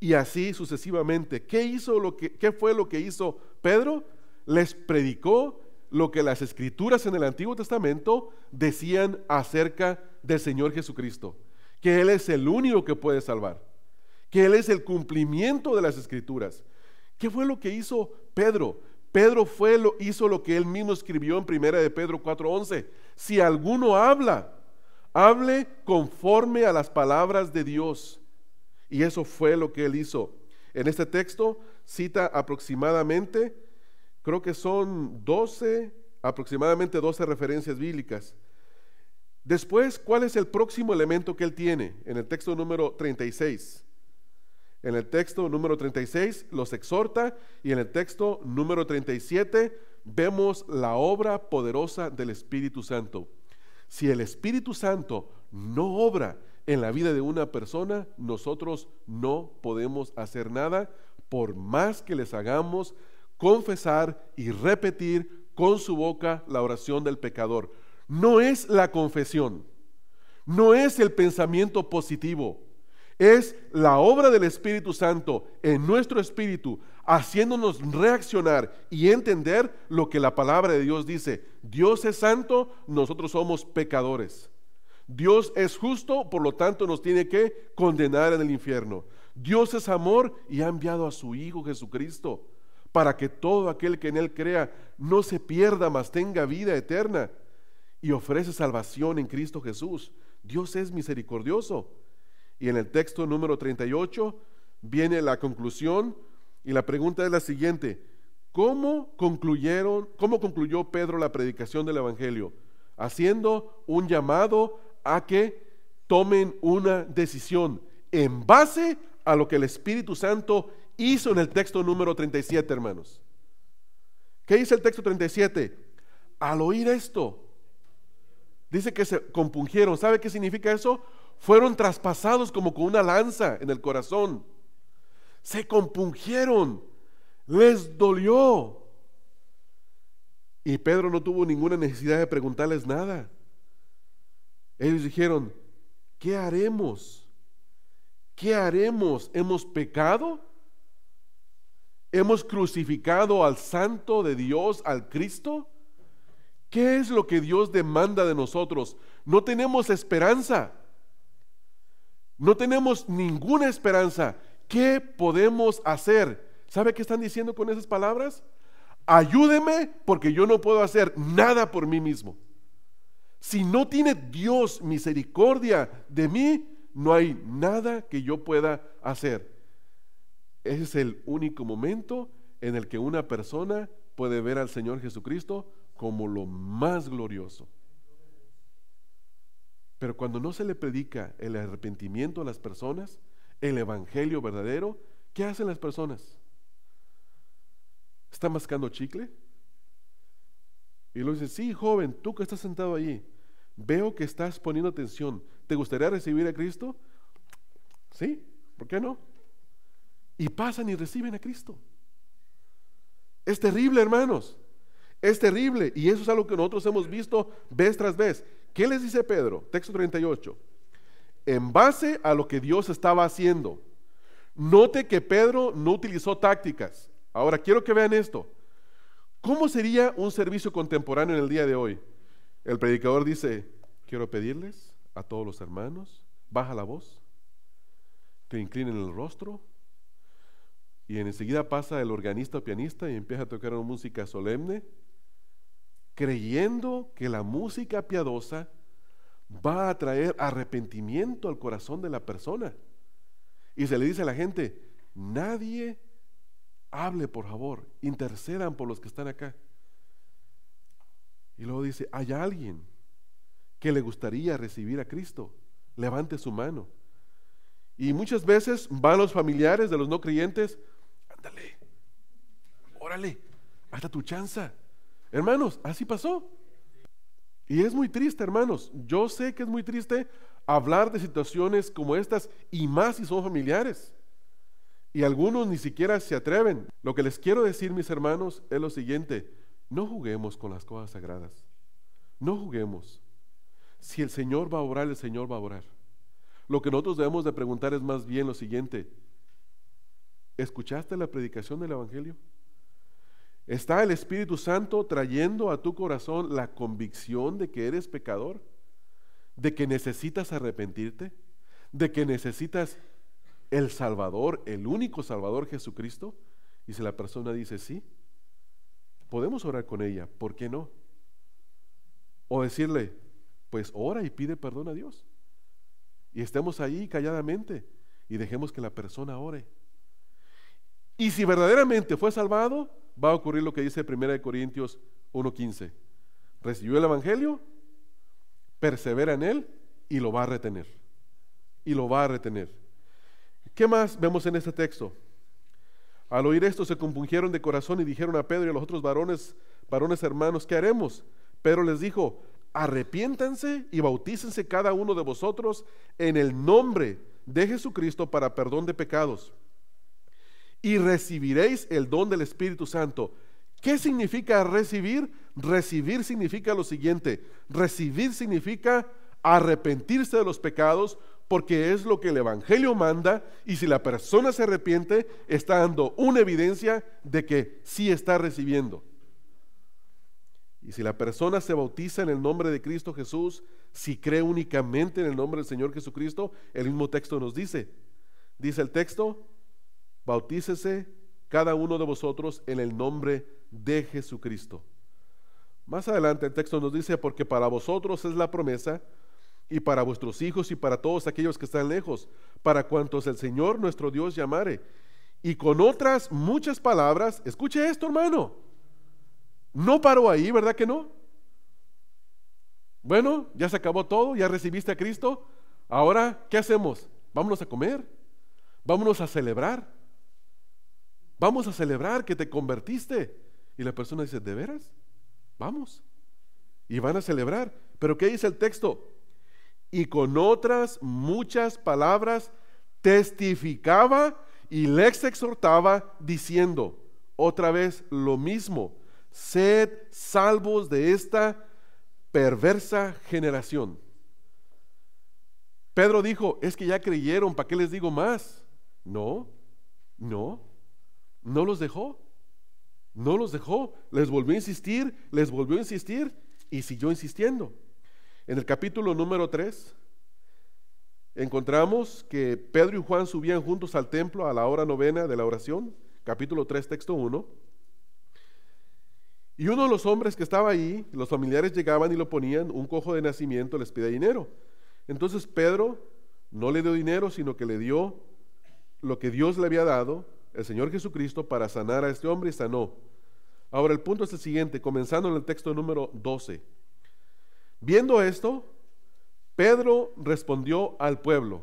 y así sucesivamente. ¿Qué, hizo lo que, ¿Qué fue lo que hizo Pedro? Les predicó lo que las escrituras en el Antiguo Testamento decían acerca del Señor Jesucristo, que Él es el único que puede salvar, que Él es el cumplimiento de las escrituras. ¿Qué fue lo que hizo Pedro? Pedro fue, lo, hizo lo que él mismo escribió en primera de Pedro 4:11. Si alguno habla, hable conforme a las palabras de Dios. Y eso fue lo que él hizo. En este texto cita aproximadamente, creo que son 12, aproximadamente 12 referencias bíblicas. Después, ¿cuál es el próximo elemento que él tiene en el texto número 36? En el texto número 36 los exhorta y en el texto número 37 vemos la obra poderosa del Espíritu Santo. Si el Espíritu Santo no obra en la vida de una persona, nosotros no podemos hacer nada por más que les hagamos confesar y repetir con su boca la oración del pecador. No es la confesión, no es el pensamiento positivo, es la obra del Espíritu Santo en nuestro espíritu, haciéndonos reaccionar y entender lo que la palabra de Dios dice. Dios es santo, nosotros somos pecadores. Dios es justo, por lo tanto nos tiene que condenar en el infierno. Dios es amor y ha enviado a su Hijo Jesucristo para que todo aquel que en Él crea no se pierda, mas tenga vida eterna. Y ofrece salvación en Cristo Jesús. Dios es misericordioso. Y en el texto número 38 viene la conclusión y la pregunta es la siguiente. ¿Cómo concluyeron, cómo concluyó Pedro la predicación del Evangelio? Haciendo un llamado a que tomen una decisión en base a lo que el Espíritu Santo hizo en el texto número 37, hermanos. ¿Qué dice el texto 37? Al oír esto, dice que se compungieron. ¿Sabe qué significa eso? Fueron traspasados como con una lanza en el corazón. Se compungieron. Les dolió. Y Pedro no tuvo ninguna necesidad de preguntarles nada. Ellos dijeron, ¿qué haremos? ¿Qué haremos? ¿Hemos pecado? ¿Hemos crucificado al santo de Dios, al Cristo? ¿Qué es lo que Dios demanda de nosotros? No tenemos esperanza. No tenemos ninguna esperanza. ¿Qué podemos hacer? ¿Sabe qué están diciendo con esas palabras? Ayúdeme porque yo no puedo hacer nada por mí mismo. Si no tiene Dios misericordia de mí, no hay nada que yo pueda hacer. Ese es el único momento en el que una persona puede ver al Señor Jesucristo como lo más glorioso. Pero cuando no se le predica el arrepentimiento a las personas, el evangelio verdadero, ¿qué hacen las personas? ¿Están mascando chicle? Y luego dice, sí, joven, tú que estás sentado allí, veo que estás poniendo atención. ¿Te gustaría recibir a Cristo? Sí, ¿por qué no? Y pasan y reciben a Cristo. Es terrible, hermanos. Es terrible. Y eso es algo que nosotros hemos visto vez tras vez. ¿Qué les dice Pedro? Texto 38. En base a lo que Dios estaba haciendo. Note que Pedro no utilizó tácticas. Ahora quiero que vean esto. ¿Cómo sería un servicio contemporáneo en el día de hoy? El predicador dice, quiero pedirles a todos los hermanos, baja la voz, que inclinen el rostro, y enseguida pasa el organista o pianista y empieza a tocar una música solemne creyendo que la música piadosa va a traer arrepentimiento al corazón de la persona. Y se le dice a la gente, nadie hable por favor, intercedan por los que están acá. Y luego dice, hay alguien que le gustaría recibir a Cristo, levante su mano. Y muchas veces van los familiares de los no creyentes, ándale, órale, hasta tu chanza. Hermanos, así pasó. Y es muy triste, hermanos. Yo sé que es muy triste hablar de situaciones como estas y más si son familiares. Y algunos ni siquiera se atreven. Lo que les quiero decir, mis hermanos, es lo siguiente. No juguemos con las cosas sagradas. No juguemos. Si el Señor va a orar, el Señor va a orar. Lo que nosotros debemos de preguntar es más bien lo siguiente. ¿Escuchaste la predicación del Evangelio? ¿Está el Espíritu Santo trayendo a tu corazón la convicción de que eres pecador? ¿De que necesitas arrepentirte? ¿De que necesitas el Salvador, el único Salvador Jesucristo? Y si la persona dice sí, podemos orar con ella, ¿por qué no? O decirle, pues ora y pide perdón a Dios. Y estemos ahí calladamente y dejemos que la persona ore. Y si verdaderamente fue salvado, va a ocurrir lo que dice 1 Corintios 1.15. Recibió el Evangelio, persevera en él y lo va a retener. Y lo va a retener. ¿Qué más vemos en este texto? Al oír esto se compungieron de corazón y dijeron a Pedro y a los otros varones, varones hermanos, ¿qué haremos? Pedro les dijo, arrepiéntanse y bautícense cada uno de vosotros en el nombre de Jesucristo para perdón de pecados y recibiréis el don del Espíritu Santo. ¿Qué significa recibir? Recibir significa lo siguiente. Recibir significa arrepentirse de los pecados porque es lo que el Evangelio manda y si la persona se arrepiente está dando una evidencia de que sí está recibiendo. Y si la persona se bautiza en el nombre de Cristo Jesús, si cree únicamente en el nombre del Señor Jesucristo, el mismo texto nos dice. Dice el texto, bautícese cada uno de vosotros en el nombre de Jesucristo. Más adelante el texto nos dice, porque para vosotros es la promesa, y para vuestros hijos y para todos aquellos que están lejos, para cuantos el Señor nuestro Dios llamare. Y con otras muchas palabras, escuche esto hermano, no paró ahí, ¿verdad que no? Bueno, ya se acabó todo, ya recibiste a Cristo, ahora, ¿qué hacemos? Vámonos a comer, vámonos a celebrar, Vamos a celebrar que te convertiste. Y la persona dice, ¿de veras? Vamos. Y van a celebrar. Pero ¿qué dice el texto? Y con otras muchas palabras testificaba y les exhortaba diciendo, otra vez lo mismo, sed salvos de esta perversa generación. Pedro dijo, es que ya creyeron, ¿para qué les digo más? No, no. No los dejó. No los dejó. Les volvió a insistir, les volvió a insistir y siguió insistiendo. En el capítulo número 3 encontramos que Pedro y Juan subían juntos al templo a la hora novena de la oración, capítulo 3, texto 1. Y uno de los hombres que estaba ahí, los familiares llegaban y lo ponían, un cojo de nacimiento les pide dinero. Entonces Pedro no le dio dinero, sino que le dio lo que Dios le había dado el Señor Jesucristo para sanar a este hombre y sanó. Ahora el punto es el siguiente, comenzando en el texto número 12. Viendo esto, Pedro respondió al pueblo.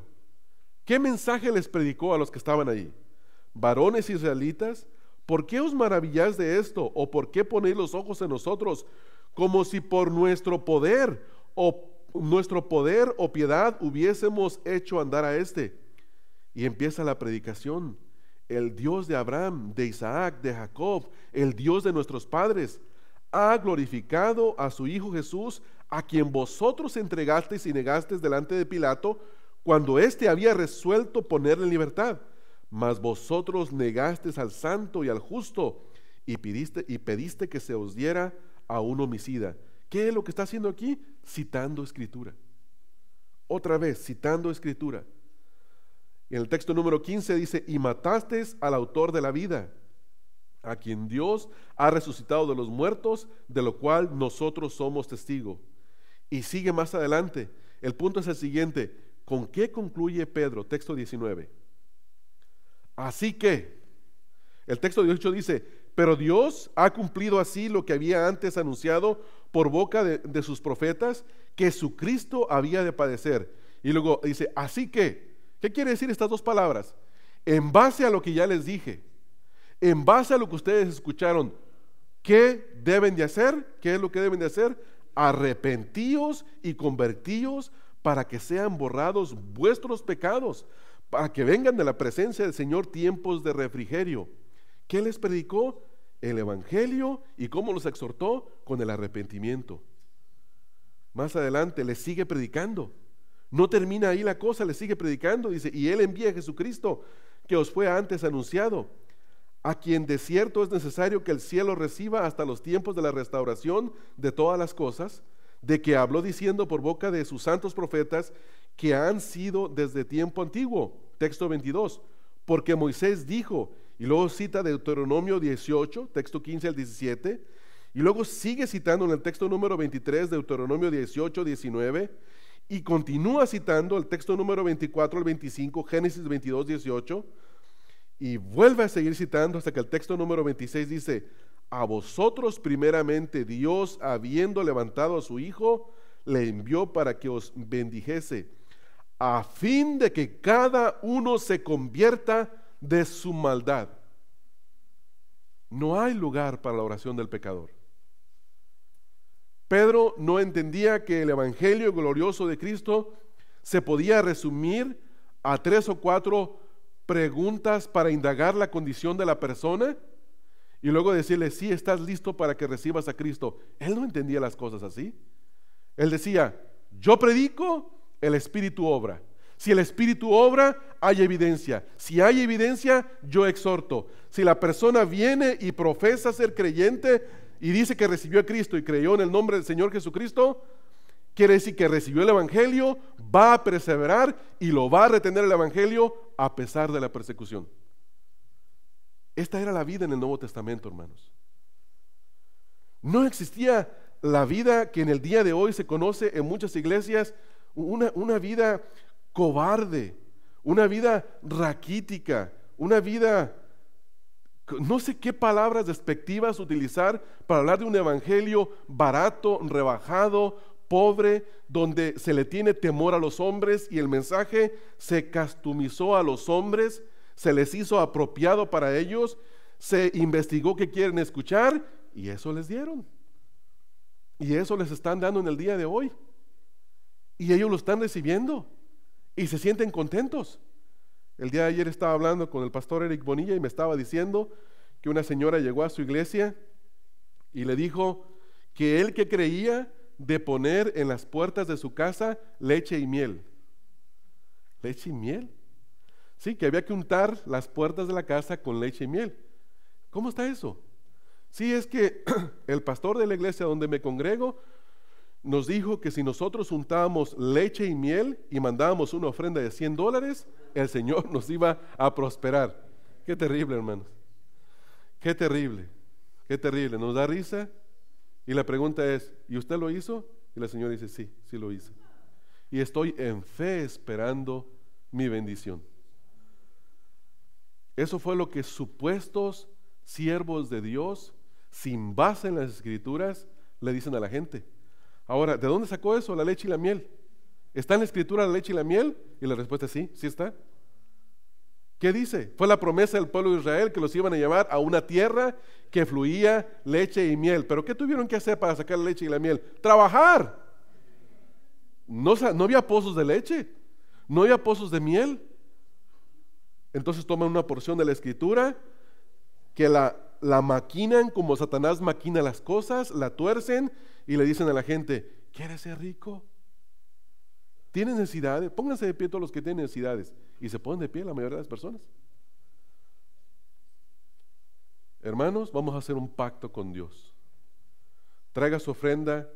¿Qué mensaje les predicó a los que estaban allí? Varones israelitas, ¿por qué os maravilláis de esto? ¿O por qué ponéis los ojos en nosotros como si por nuestro poder o nuestro poder o piedad hubiésemos hecho andar a este? Y empieza la predicación el Dios de Abraham, de Isaac, de Jacob, el Dios de nuestros padres, ha glorificado a su Hijo Jesús, a quien vosotros entregasteis y negasteis delante de Pilato, cuando éste había resuelto ponerle en libertad. Mas vosotros negasteis al santo y al justo, y, y pediste que se os diera a un homicida. ¿Qué es lo que está haciendo aquí? Citando escritura. Otra vez, citando escritura en el texto número 15 dice, y mataste al autor de la vida, a quien Dios ha resucitado de los muertos, de lo cual nosotros somos testigo. Y sigue más adelante. El punto es el siguiente. ¿Con qué concluye Pedro? Texto 19. Así que, el texto 18 dice, pero Dios ha cumplido así lo que había antes anunciado por boca de, de sus profetas, que su Cristo había de padecer. Y luego dice, así que, ¿Qué quiere decir estas dos palabras? En base a lo que ya les dije, en base a lo que ustedes escucharon, ¿qué deben de hacer? ¿Qué es lo que deben de hacer? Arrepentíos y convertíos para que sean borrados vuestros pecados, para que vengan de la presencia del Señor tiempos de refrigerio. ¿Qué les predicó? El Evangelio y cómo los exhortó con el arrepentimiento. Más adelante les sigue predicando no termina ahí la cosa, le sigue predicando, dice, y él envía a Jesucristo, que os fue antes anunciado, a quien de cierto es necesario que el cielo reciba hasta los tiempos de la restauración de todas las cosas, de que habló diciendo por boca de sus santos profetas que han sido desde tiempo antiguo. Texto 22. Porque Moisés dijo, y luego cita Deuteronomio 18, texto 15 al 17, y luego sigue citando en el texto número 23, Deuteronomio 18, 19, y continúa citando el texto número 24 al 25, Génesis 22, 18, y vuelve a seguir citando hasta que el texto número 26 dice, a vosotros primeramente Dios, habiendo levantado a su Hijo, le envió para que os bendijese, a fin de que cada uno se convierta de su maldad. No hay lugar para la oración del pecador. Pedro no entendía que el Evangelio glorioso de Cristo se podía resumir a tres o cuatro preguntas para indagar la condición de la persona y luego decirle, sí, estás listo para que recibas a Cristo. Él no entendía las cosas así. Él decía, yo predico, el Espíritu obra. Si el Espíritu obra, hay evidencia. Si hay evidencia, yo exhorto. Si la persona viene y profesa ser creyente, y dice que recibió a Cristo y creyó en el nombre del Señor Jesucristo, quiere decir que recibió el Evangelio, va a perseverar y lo va a retener el Evangelio a pesar de la persecución. Esta era la vida en el Nuevo Testamento, hermanos. No existía la vida que en el día de hoy se conoce en muchas iglesias, una, una vida cobarde, una vida raquítica, una vida no sé qué palabras despectivas utilizar para hablar de un evangelio barato, rebajado, pobre, donde se le tiene temor a los hombres y el mensaje se customizó a los hombres, se les hizo apropiado para ellos, se investigó qué quieren escuchar y eso les dieron. Y eso les están dando en el día de hoy. Y ellos lo están recibiendo y se sienten contentos. El día de ayer estaba hablando con el pastor Eric Bonilla y me estaba diciendo que una señora llegó a su iglesia y le dijo que él que creía de poner en las puertas de su casa leche y miel. ¿Leche y miel? Sí, que había que untar las puertas de la casa con leche y miel. ¿Cómo está eso? Sí, es que *clears throat* el pastor de la iglesia donde me congrego nos dijo que si nosotros juntábamos leche y miel y mandábamos una ofrenda de 100 dólares, el Señor nos iba a prosperar. Qué terrible, hermanos. Qué terrible. Qué terrible. Nos da risa. Y la pregunta es, ¿y usted lo hizo? Y la señora dice, sí, sí lo hizo. Y estoy en fe esperando mi bendición. Eso fue lo que supuestos siervos de Dios, sin base en las escrituras, le dicen a la gente. Ahora, ¿de dónde sacó eso la leche y la miel? ¿Está en la escritura la leche y la miel? Y la respuesta es sí, sí está. ¿Qué dice? Fue la promesa del pueblo de Israel que los iban a llevar a una tierra que fluía leche y miel. ¿Pero qué tuvieron que hacer para sacar la leche y la miel? Trabajar. No, había pozos de leche, no había pozos de miel. Entonces toman una porción de la escritura que la, la maquinan como Satanás maquina las cosas, la tuercen y le dicen a la gente, ¿quieres ser rico? tiene necesidades? Pónganse de pie todos los que tienen necesidades. Y se ponen de pie la mayoría de las personas. Hermanos, vamos a hacer un pacto con Dios. Traiga su ofrenda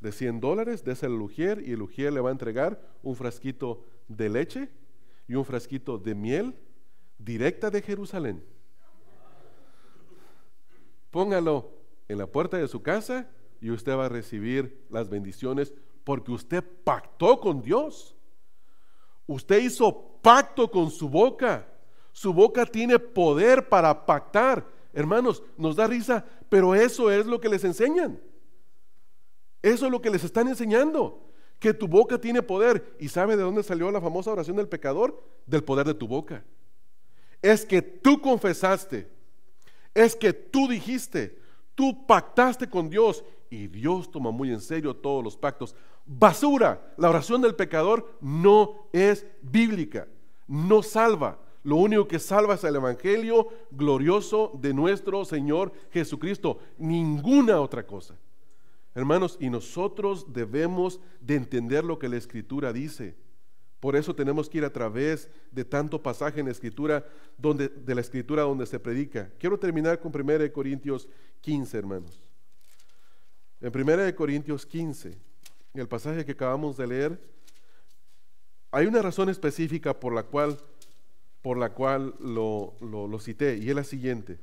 de 100 dólares, De al Lugier y el Lugier le va a entregar un frasquito de leche y un frasquito de miel directa de Jerusalén. Póngalo en la puerta de su casa y usted va a recibir las bendiciones porque usted pactó con Dios. Usted hizo pacto con su boca. Su boca tiene poder para pactar. Hermanos, nos da risa, pero eso es lo que les enseñan. Eso es lo que les están enseñando. Que tu boca tiene poder. ¿Y sabe de dónde salió la famosa oración del pecador? Del poder de tu boca. Es que tú confesaste. Es que tú dijiste. Tú pactaste con Dios y Dios toma muy en serio todos los pactos. Basura, la oración del pecador no es bíblica, no salva. Lo único que salva es el Evangelio glorioso de nuestro Señor Jesucristo, ninguna otra cosa. Hermanos, y nosotros debemos de entender lo que la Escritura dice. Por eso tenemos que ir a través de tanto pasaje en escritura donde, de la escritura donde se predica. Quiero terminar con 1 Corintios 15, hermanos. En 1 Corintios 15, en el pasaje que acabamos de leer, hay una razón específica por la cual, por la cual lo, lo cité, y es la siguiente.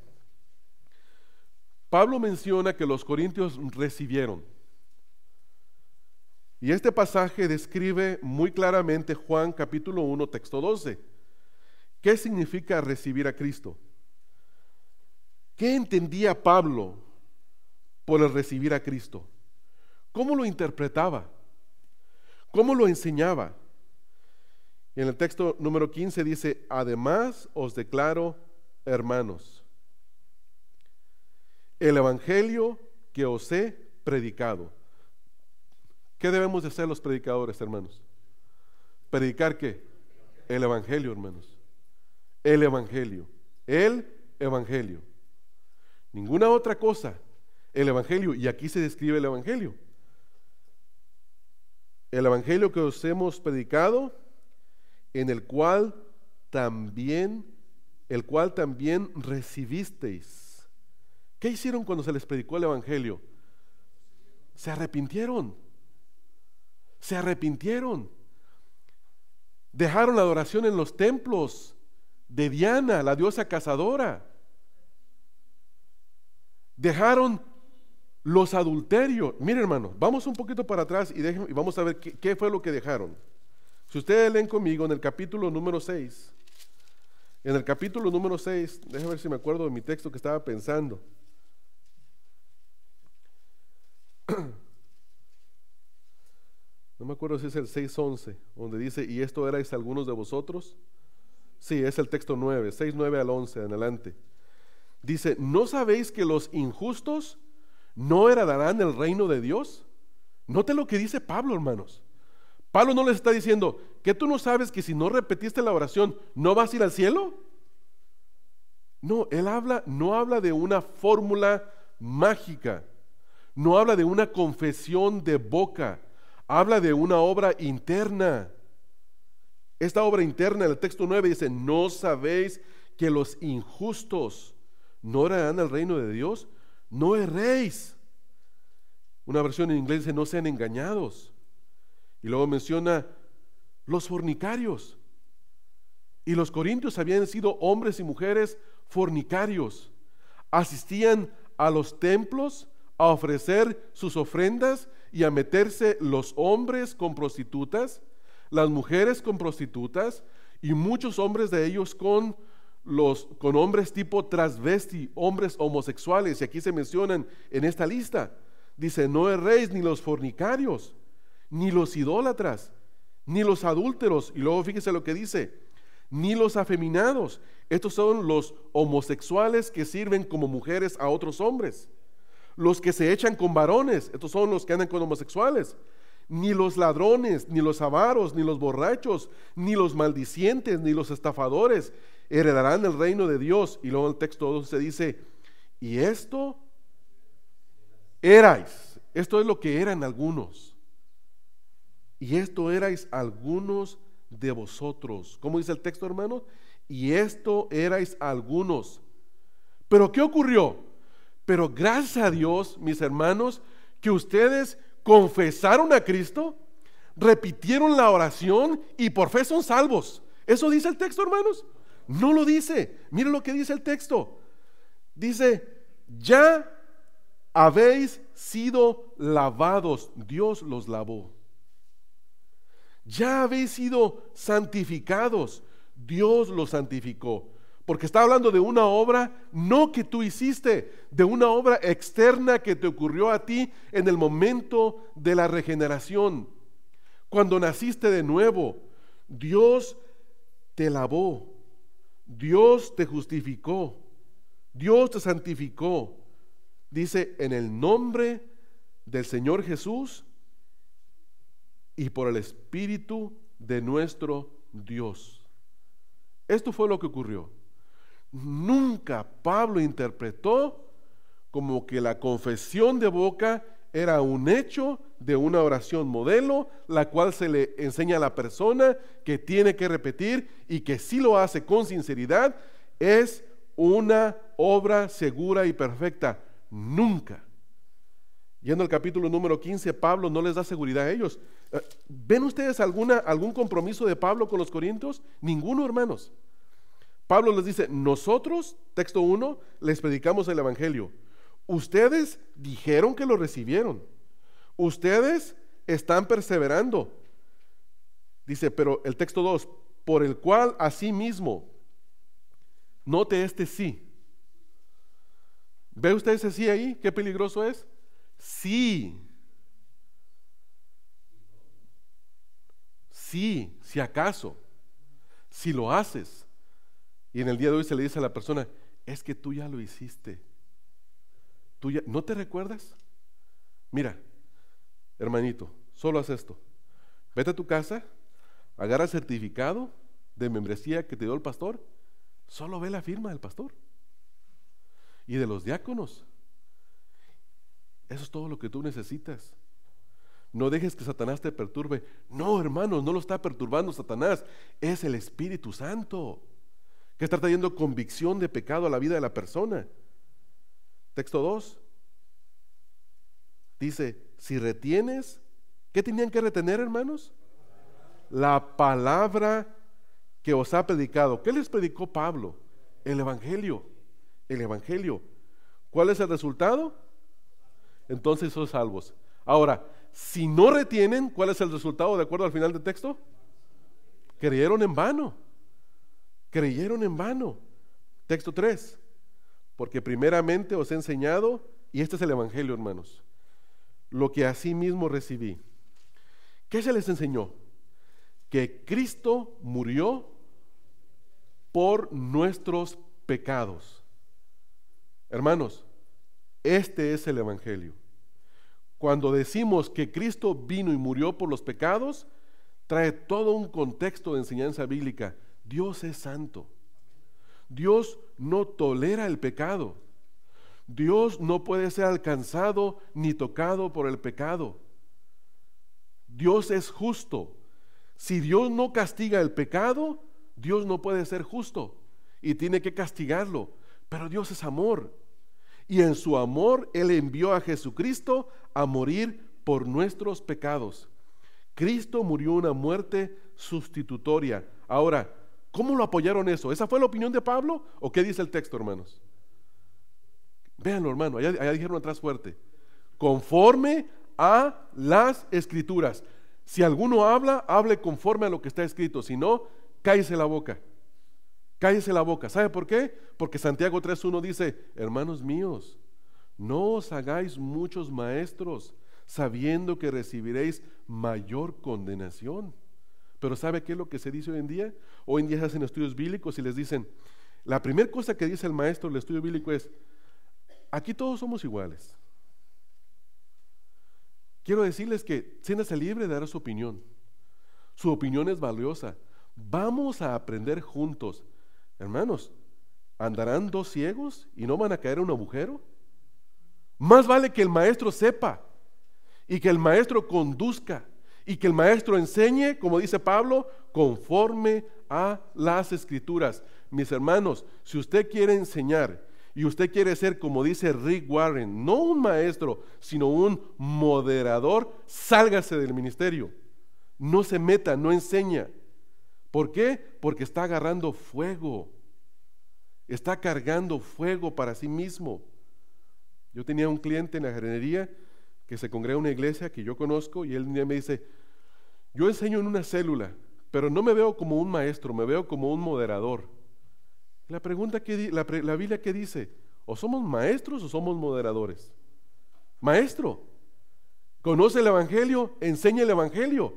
Pablo menciona que los corintios recibieron. Y este pasaje describe muy claramente Juan capítulo 1, texto 12. ¿Qué significa recibir a Cristo? ¿Qué entendía Pablo por el recibir a Cristo. ¿Cómo lo interpretaba? ¿Cómo lo enseñaba? en el texto número 15 dice, además os declaro hermanos, el Evangelio que os he predicado. ¿Qué debemos de hacer los predicadores, hermanos? ¿Predicar qué? El Evangelio, hermanos. El Evangelio. El Evangelio. Ninguna otra cosa el Evangelio y aquí se describe el Evangelio. El Evangelio que os hemos predicado, en el cual también, el cual también recibisteis. ¿Qué hicieron cuando se les predicó el Evangelio? Se arrepintieron. Se arrepintieron. Dejaron la adoración en los templos de Diana, la diosa cazadora. Dejaron los adulterios, mire hermano vamos un poquito para atrás y, vamos a ver qué, fue lo que dejaron. Si ustedes leen conmigo en el capítulo número 6, en el capítulo número 6, déjenme ver si me acuerdo de mi texto que estaba pensando. *clears throat* No me acuerdo si es el 6.11, donde dice, y esto erais algunos de vosotros. Sí, es el texto 9, 6.9 al 11, adelante. Dice, ¿no sabéis que los injustos no heredarán el reino de Dios. Note lo que dice Pablo, hermanos. Pablo no les está diciendo que tú no sabes que si no repetiste la oración, no vas a ir al cielo. No, él habla, no habla de una fórmula mágica, no habla de una confesión de boca, habla de una obra interna. Esta obra interna, el texto 9 dice, no sabéis que los injustos no heredarán el reino de Dios no erréis. Una versión en inglés dice, no sean engañados. Y luego menciona los fornicarios. Y los corintios habían sido hombres y mujeres fornicarios. Asistían a los templos a ofrecer sus ofrendas y a meterse los hombres con prostitutas, las mujeres con prostitutas y muchos hombres de ellos con los, con hombres tipo transvesti, hombres homosexuales, y aquí se mencionan en esta lista. Dice, no erréis ni los fornicarios, ni los idólatras, ni los adúlteros. Y luego fíjese lo que dice, ni los afeminados. Estos son los homosexuales que sirven como mujeres a otros hombres. Los que se echan con varones, estos son los que andan con homosexuales ni los ladrones, ni los avaros, ni los borrachos, ni los maldicientes, ni los estafadores heredarán el reino de Dios. Y luego el texto 12 dice, y esto erais, esto es lo que eran algunos, y esto erais algunos de vosotros. ¿Cómo dice el texto, hermanos? Y esto erais algunos. Pero ¿qué ocurrió? Pero gracias a Dios, mis hermanos, que ustedes confesaron a Cristo, repitieron la oración y por fe son salvos. ¿Eso dice el texto, hermanos? No lo dice. mire lo que dice el texto. Dice, ya habéis sido lavados. Dios los lavó. Ya habéis sido santificados. Dios los santificó. Porque está hablando de una obra no que tú hiciste, de una obra externa que te ocurrió a ti en el momento de la regeneración. Cuando naciste de nuevo, Dios te lavó, Dios te justificó, Dios te santificó. Dice, en el nombre del Señor Jesús y por el Espíritu de nuestro Dios. Esto fue lo que ocurrió nunca Pablo interpretó como que la confesión de boca era un hecho de una oración modelo, la cual se le enseña a la persona que tiene que repetir y que si lo hace con sinceridad, es una obra segura y perfecta. Nunca. Yendo al capítulo número 15, Pablo no les da seguridad a ellos. Eh, ¿Ven ustedes alguna, algún compromiso de Pablo con los corintios? Ninguno, hermanos. Pablo les dice, nosotros, texto 1, les predicamos el Evangelio. Ustedes dijeron que lo recibieron. Ustedes están perseverando. Dice, pero el texto 2, por el cual mismo note este sí. ¿Ve usted ese sí ahí? ¿Qué peligroso es? Sí. Sí, si acaso, si lo haces y en el día de hoy se le dice a la persona, es que tú ya lo hiciste. Tú ya, ¿No te recuerdas? Mira, hermanito, solo haz esto. Vete a tu casa, agarra el certificado de membresía que te dio el pastor, solo ve la firma del pastor y de los diáconos. Eso es todo lo que tú necesitas. No dejes que Satanás te perturbe. No, hermanos, no lo está perturbando Satanás, es el Espíritu Santo que está trayendo convicción de pecado a la vida de la persona. Texto 2 dice, si retienes, ¿qué tenían que retener, hermanos? La palabra que os ha predicado. ¿Qué les predicó Pablo? El Evangelio. El Evangelio. ¿Cuál es el resultado? Entonces son salvos. Ahora, si no retienen, ¿cuál es el resultado de acuerdo al final del texto? Creyeron en vano creyeron en vano. Texto 3, porque primeramente os he enseñado, y este es el Evangelio, hermanos, lo que a sí mismo recibí. ¿Qué se les enseñó? Que Cristo murió por nuestros pecados. Hermanos, este es el Evangelio. Cuando decimos que Cristo vino y murió por los pecados, trae todo un contexto de enseñanza bíblica Dios es santo. Dios no tolera el pecado. Dios no puede ser alcanzado ni tocado por el pecado. Dios es justo. Si Dios no castiga el pecado, Dios no puede ser justo y tiene que castigarlo. Pero Dios es amor. Y en su amor Él envió a Jesucristo a morir por nuestros pecados. Cristo murió una muerte sustitutoria. Ahora, ¿Cómo lo apoyaron eso? ¿Esa fue la opinión de Pablo? ¿O qué dice el texto, hermanos? Véanlo, hermano, allá, dijeron atrás fuerte. Conforme a las escrituras. Si alguno habla, hable conforme a lo que está escrito. Si no, cállese la boca. Cállese la boca. ¿Sabe por qué? Porque Santiago 3.1 dice, hermanos míos, no os hagáis muchos maestros, sabiendo que recibiréis mayor condenación. Pero ¿sabe qué es lo que se dice hoy en día? Hoy en día se hacen estudios bíblicos y les dicen, la primera cosa que dice el maestro del estudio bíblico es, aquí todos somos iguales. Quiero decirles que siéntase libre de dar su opinión. Su opinión es valiosa. Vamos a aprender juntos. Hermanos, ¿andarán dos ciegos y no van a caer en un agujero? Más vale que el maestro sepa y que el maestro conduzca y que el maestro enseñe, como dice Pablo, conforme a las escrituras. Mis hermanos, si usted quiere enseñar y usted quiere ser, como dice Rick Warren, no un maestro, sino un moderador, sálgase del ministerio. No se meta, no enseña. ¿Por qué? Porque está agarrando fuego. Está cargando fuego para sí mismo. Yo tenía un cliente en la jardinería que se congrega una iglesia que yo conozco y él día me dice, yo enseño en una célula, pero no me veo como un maestro, me veo como un moderador. La pregunta que la, la Biblia que dice, o somos maestros o somos moderadores. Maestro, conoce el evangelio, enseña el evangelio.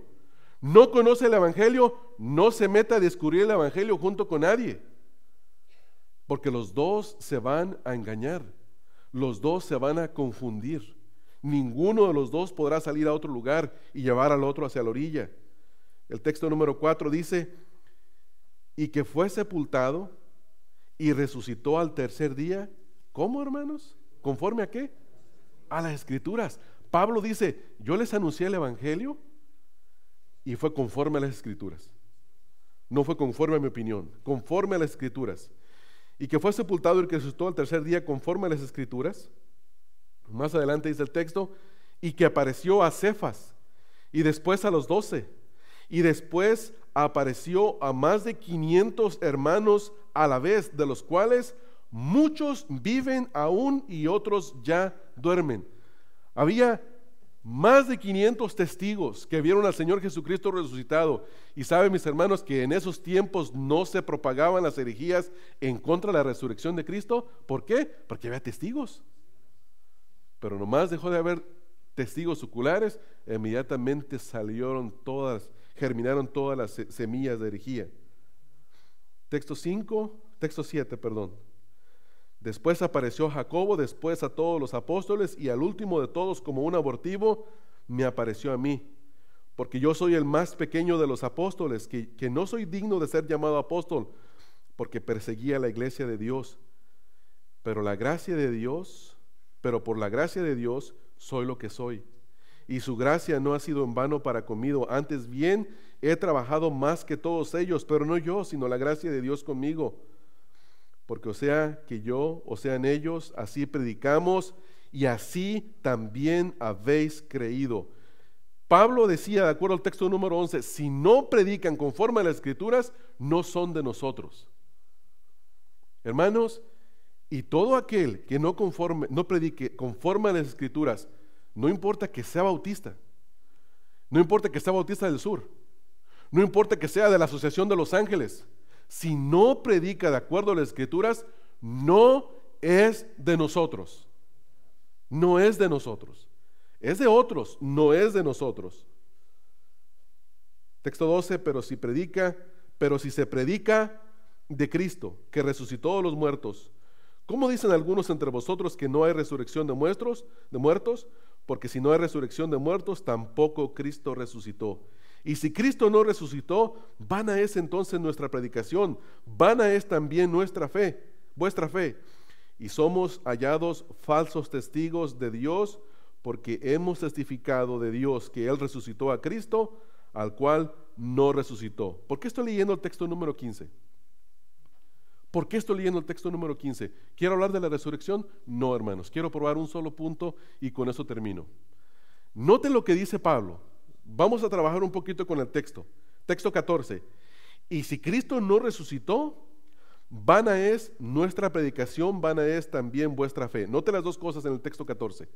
No conoce el evangelio, no se meta a descubrir el evangelio junto con nadie. Porque los dos se van a engañar, los dos se van a confundir. Ninguno de los dos podrá salir a otro lugar y llevar al otro hacia la orilla. El texto número 4 dice, y que fue sepultado y resucitó al tercer día. ¿Cómo, hermanos? ¿Conforme a qué? A las escrituras. Pablo dice, yo les anuncié el Evangelio y fue conforme a las escrituras. No fue conforme a mi opinión, conforme a las escrituras. Y que fue sepultado y que resucitó al tercer día conforme a las escrituras pues más adelante dice el texto, y que apareció a Cefas, y después a los doce, y después apareció a más de 500 hermanos a la vez, de los cuales muchos viven aún y otros ya duermen. Había más de 500 testigos que vieron al Señor Jesucristo resucitado. Y saben mis hermanos que en esos tiempos no se propagaban las herejías en contra de la resurrección de Cristo. ¿Por qué? Porque había testigos. Pero nomás dejó de haber testigos oculares, inmediatamente salieron todas, germinaron todas las semillas de herejía. Texto 5, texto 7, perdón. Después apareció Jacobo, después a todos los apóstoles y al último de todos como un abortivo me apareció a mí, porque yo soy el más pequeño de los apóstoles, que, que no soy digno de ser llamado apóstol, porque perseguía la iglesia de Dios. Pero la gracia de Dios pero por la gracia de Dios soy lo que soy. Y su gracia no ha sido en vano para conmigo, antes bien he trabajado más que todos ellos, pero no yo, sino la gracia de Dios conmigo. Porque o sea que yo, o sean ellos, así predicamos y así también habéis creído. Pablo decía, de acuerdo al texto número 11, si no predican conforme a las escrituras, no son de nosotros. Hermanos, y todo aquel que no conforme, no predique conforme a las escrituras, no importa que sea bautista, no importa que sea bautista del sur, no importa que sea de la Asociación de los Ángeles, si no predica de acuerdo a las escrituras, no es de nosotros. No es de nosotros. Es de otros, no es de nosotros. Texto 12, pero si predica, pero si se predica de Cristo, que resucitó a los muertos, ¿Cómo dicen algunos entre vosotros que no hay resurrección de, de muertos? Porque si no hay resurrección de muertos, tampoco Cristo resucitó. Y si Cristo no resucitó, vana es entonces nuestra predicación, vana es también nuestra fe, vuestra fe. Y somos hallados falsos testigos de Dios, porque hemos testificado de Dios que Él resucitó a Cristo, al cual no resucitó. ¿Por qué estoy leyendo el texto número 15? ¿Por qué estoy leyendo el texto número 15? ¿Quiero hablar de la resurrección? No, hermanos, quiero probar un solo punto y con eso termino. Noten lo que dice Pablo. Vamos a trabajar un poquito con el texto. Texto 14. Y si Cristo no resucitó, vana es nuestra predicación, vana es también vuestra fe. Note las dos cosas en el texto 14.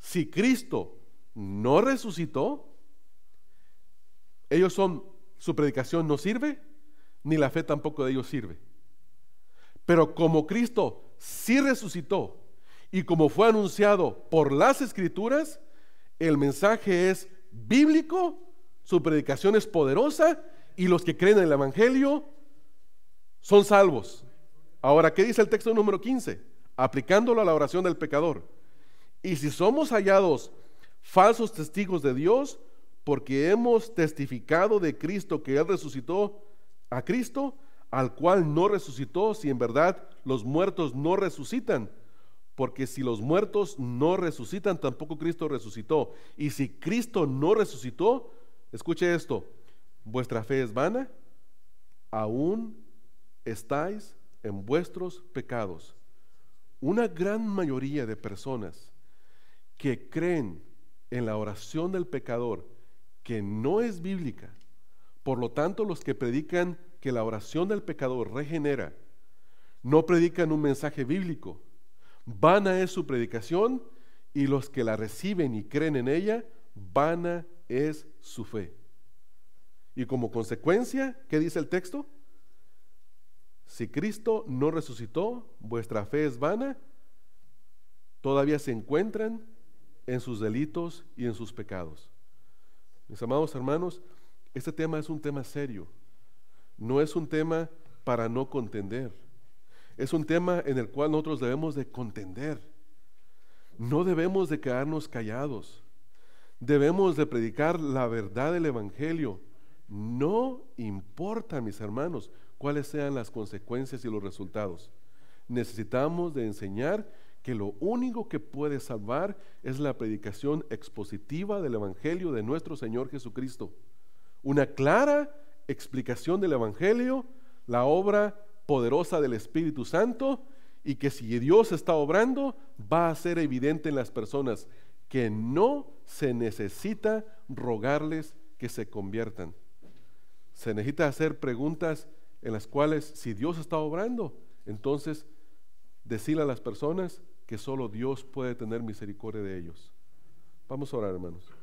Si Cristo no resucitó, ellos son, su predicación no sirve, ni la fe tampoco de ellos sirve. Pero como Cristo sí resucitó y como fue anunciado por las escrituras, el mensaje es bíblico, su predicación es poderosa y los que creen en el Evangelio son salvos. Ahora, ¿qué dice el texto número 15? Aplicándolo a la oración del pecador. Y si somos hallados falsos testigos de Dios, porque hemos testificado de Cristo que Él resucitó a Cristo, al cual no resucitó si en verdad los muertos no resucitan. Porque si los muertos no resucitan, tampoco Cristo resucitó. Y si Cristo no resucitó, escuche esto, vuestra fe es vana, aún estáis en vuestros pecados. Una gran mayoría de personas que creen en la oración del pecador, que no es bíblica, por lo tanto los que predican que la oración del pecador regenera, no predican un mensaje bíblico. Vana es su predicación y los que la reciben y creen en ella, vana es su fe. Y como consecuencia, ¿qué dice el texto? Si Cristo no resucitó, vuestra fe es vana, todavía se encuentran en sus delitos y en sus pecados. Mis amados hermanos, este tema es un tema serio no es un tema para no contender. Es un tema en el cual nosotros debemos de contender. No debemos de quedarnos callados. Debemos de predicar la verdad del Evangelio. No importa, mis hermanos, cuáles sean las consecuencias y los resultados. Necesitamos de enseñar que lo único que puede salvar es la predicación expositiva del Evangelio de nuestro Señor Jesucristo. Una clara explicación del Evangelio, la obra poderosa del Espíritu Santo y que si Dios está obrando, va a ser evidente en las personas que no se necesita rogarles que se conviertan. Se necesita hacer preguntas en las cuales si Dios está obrando, entonces decirle a las personas que solo Dios puede tener misericordia de ellos. Vamos a orar, hermanos.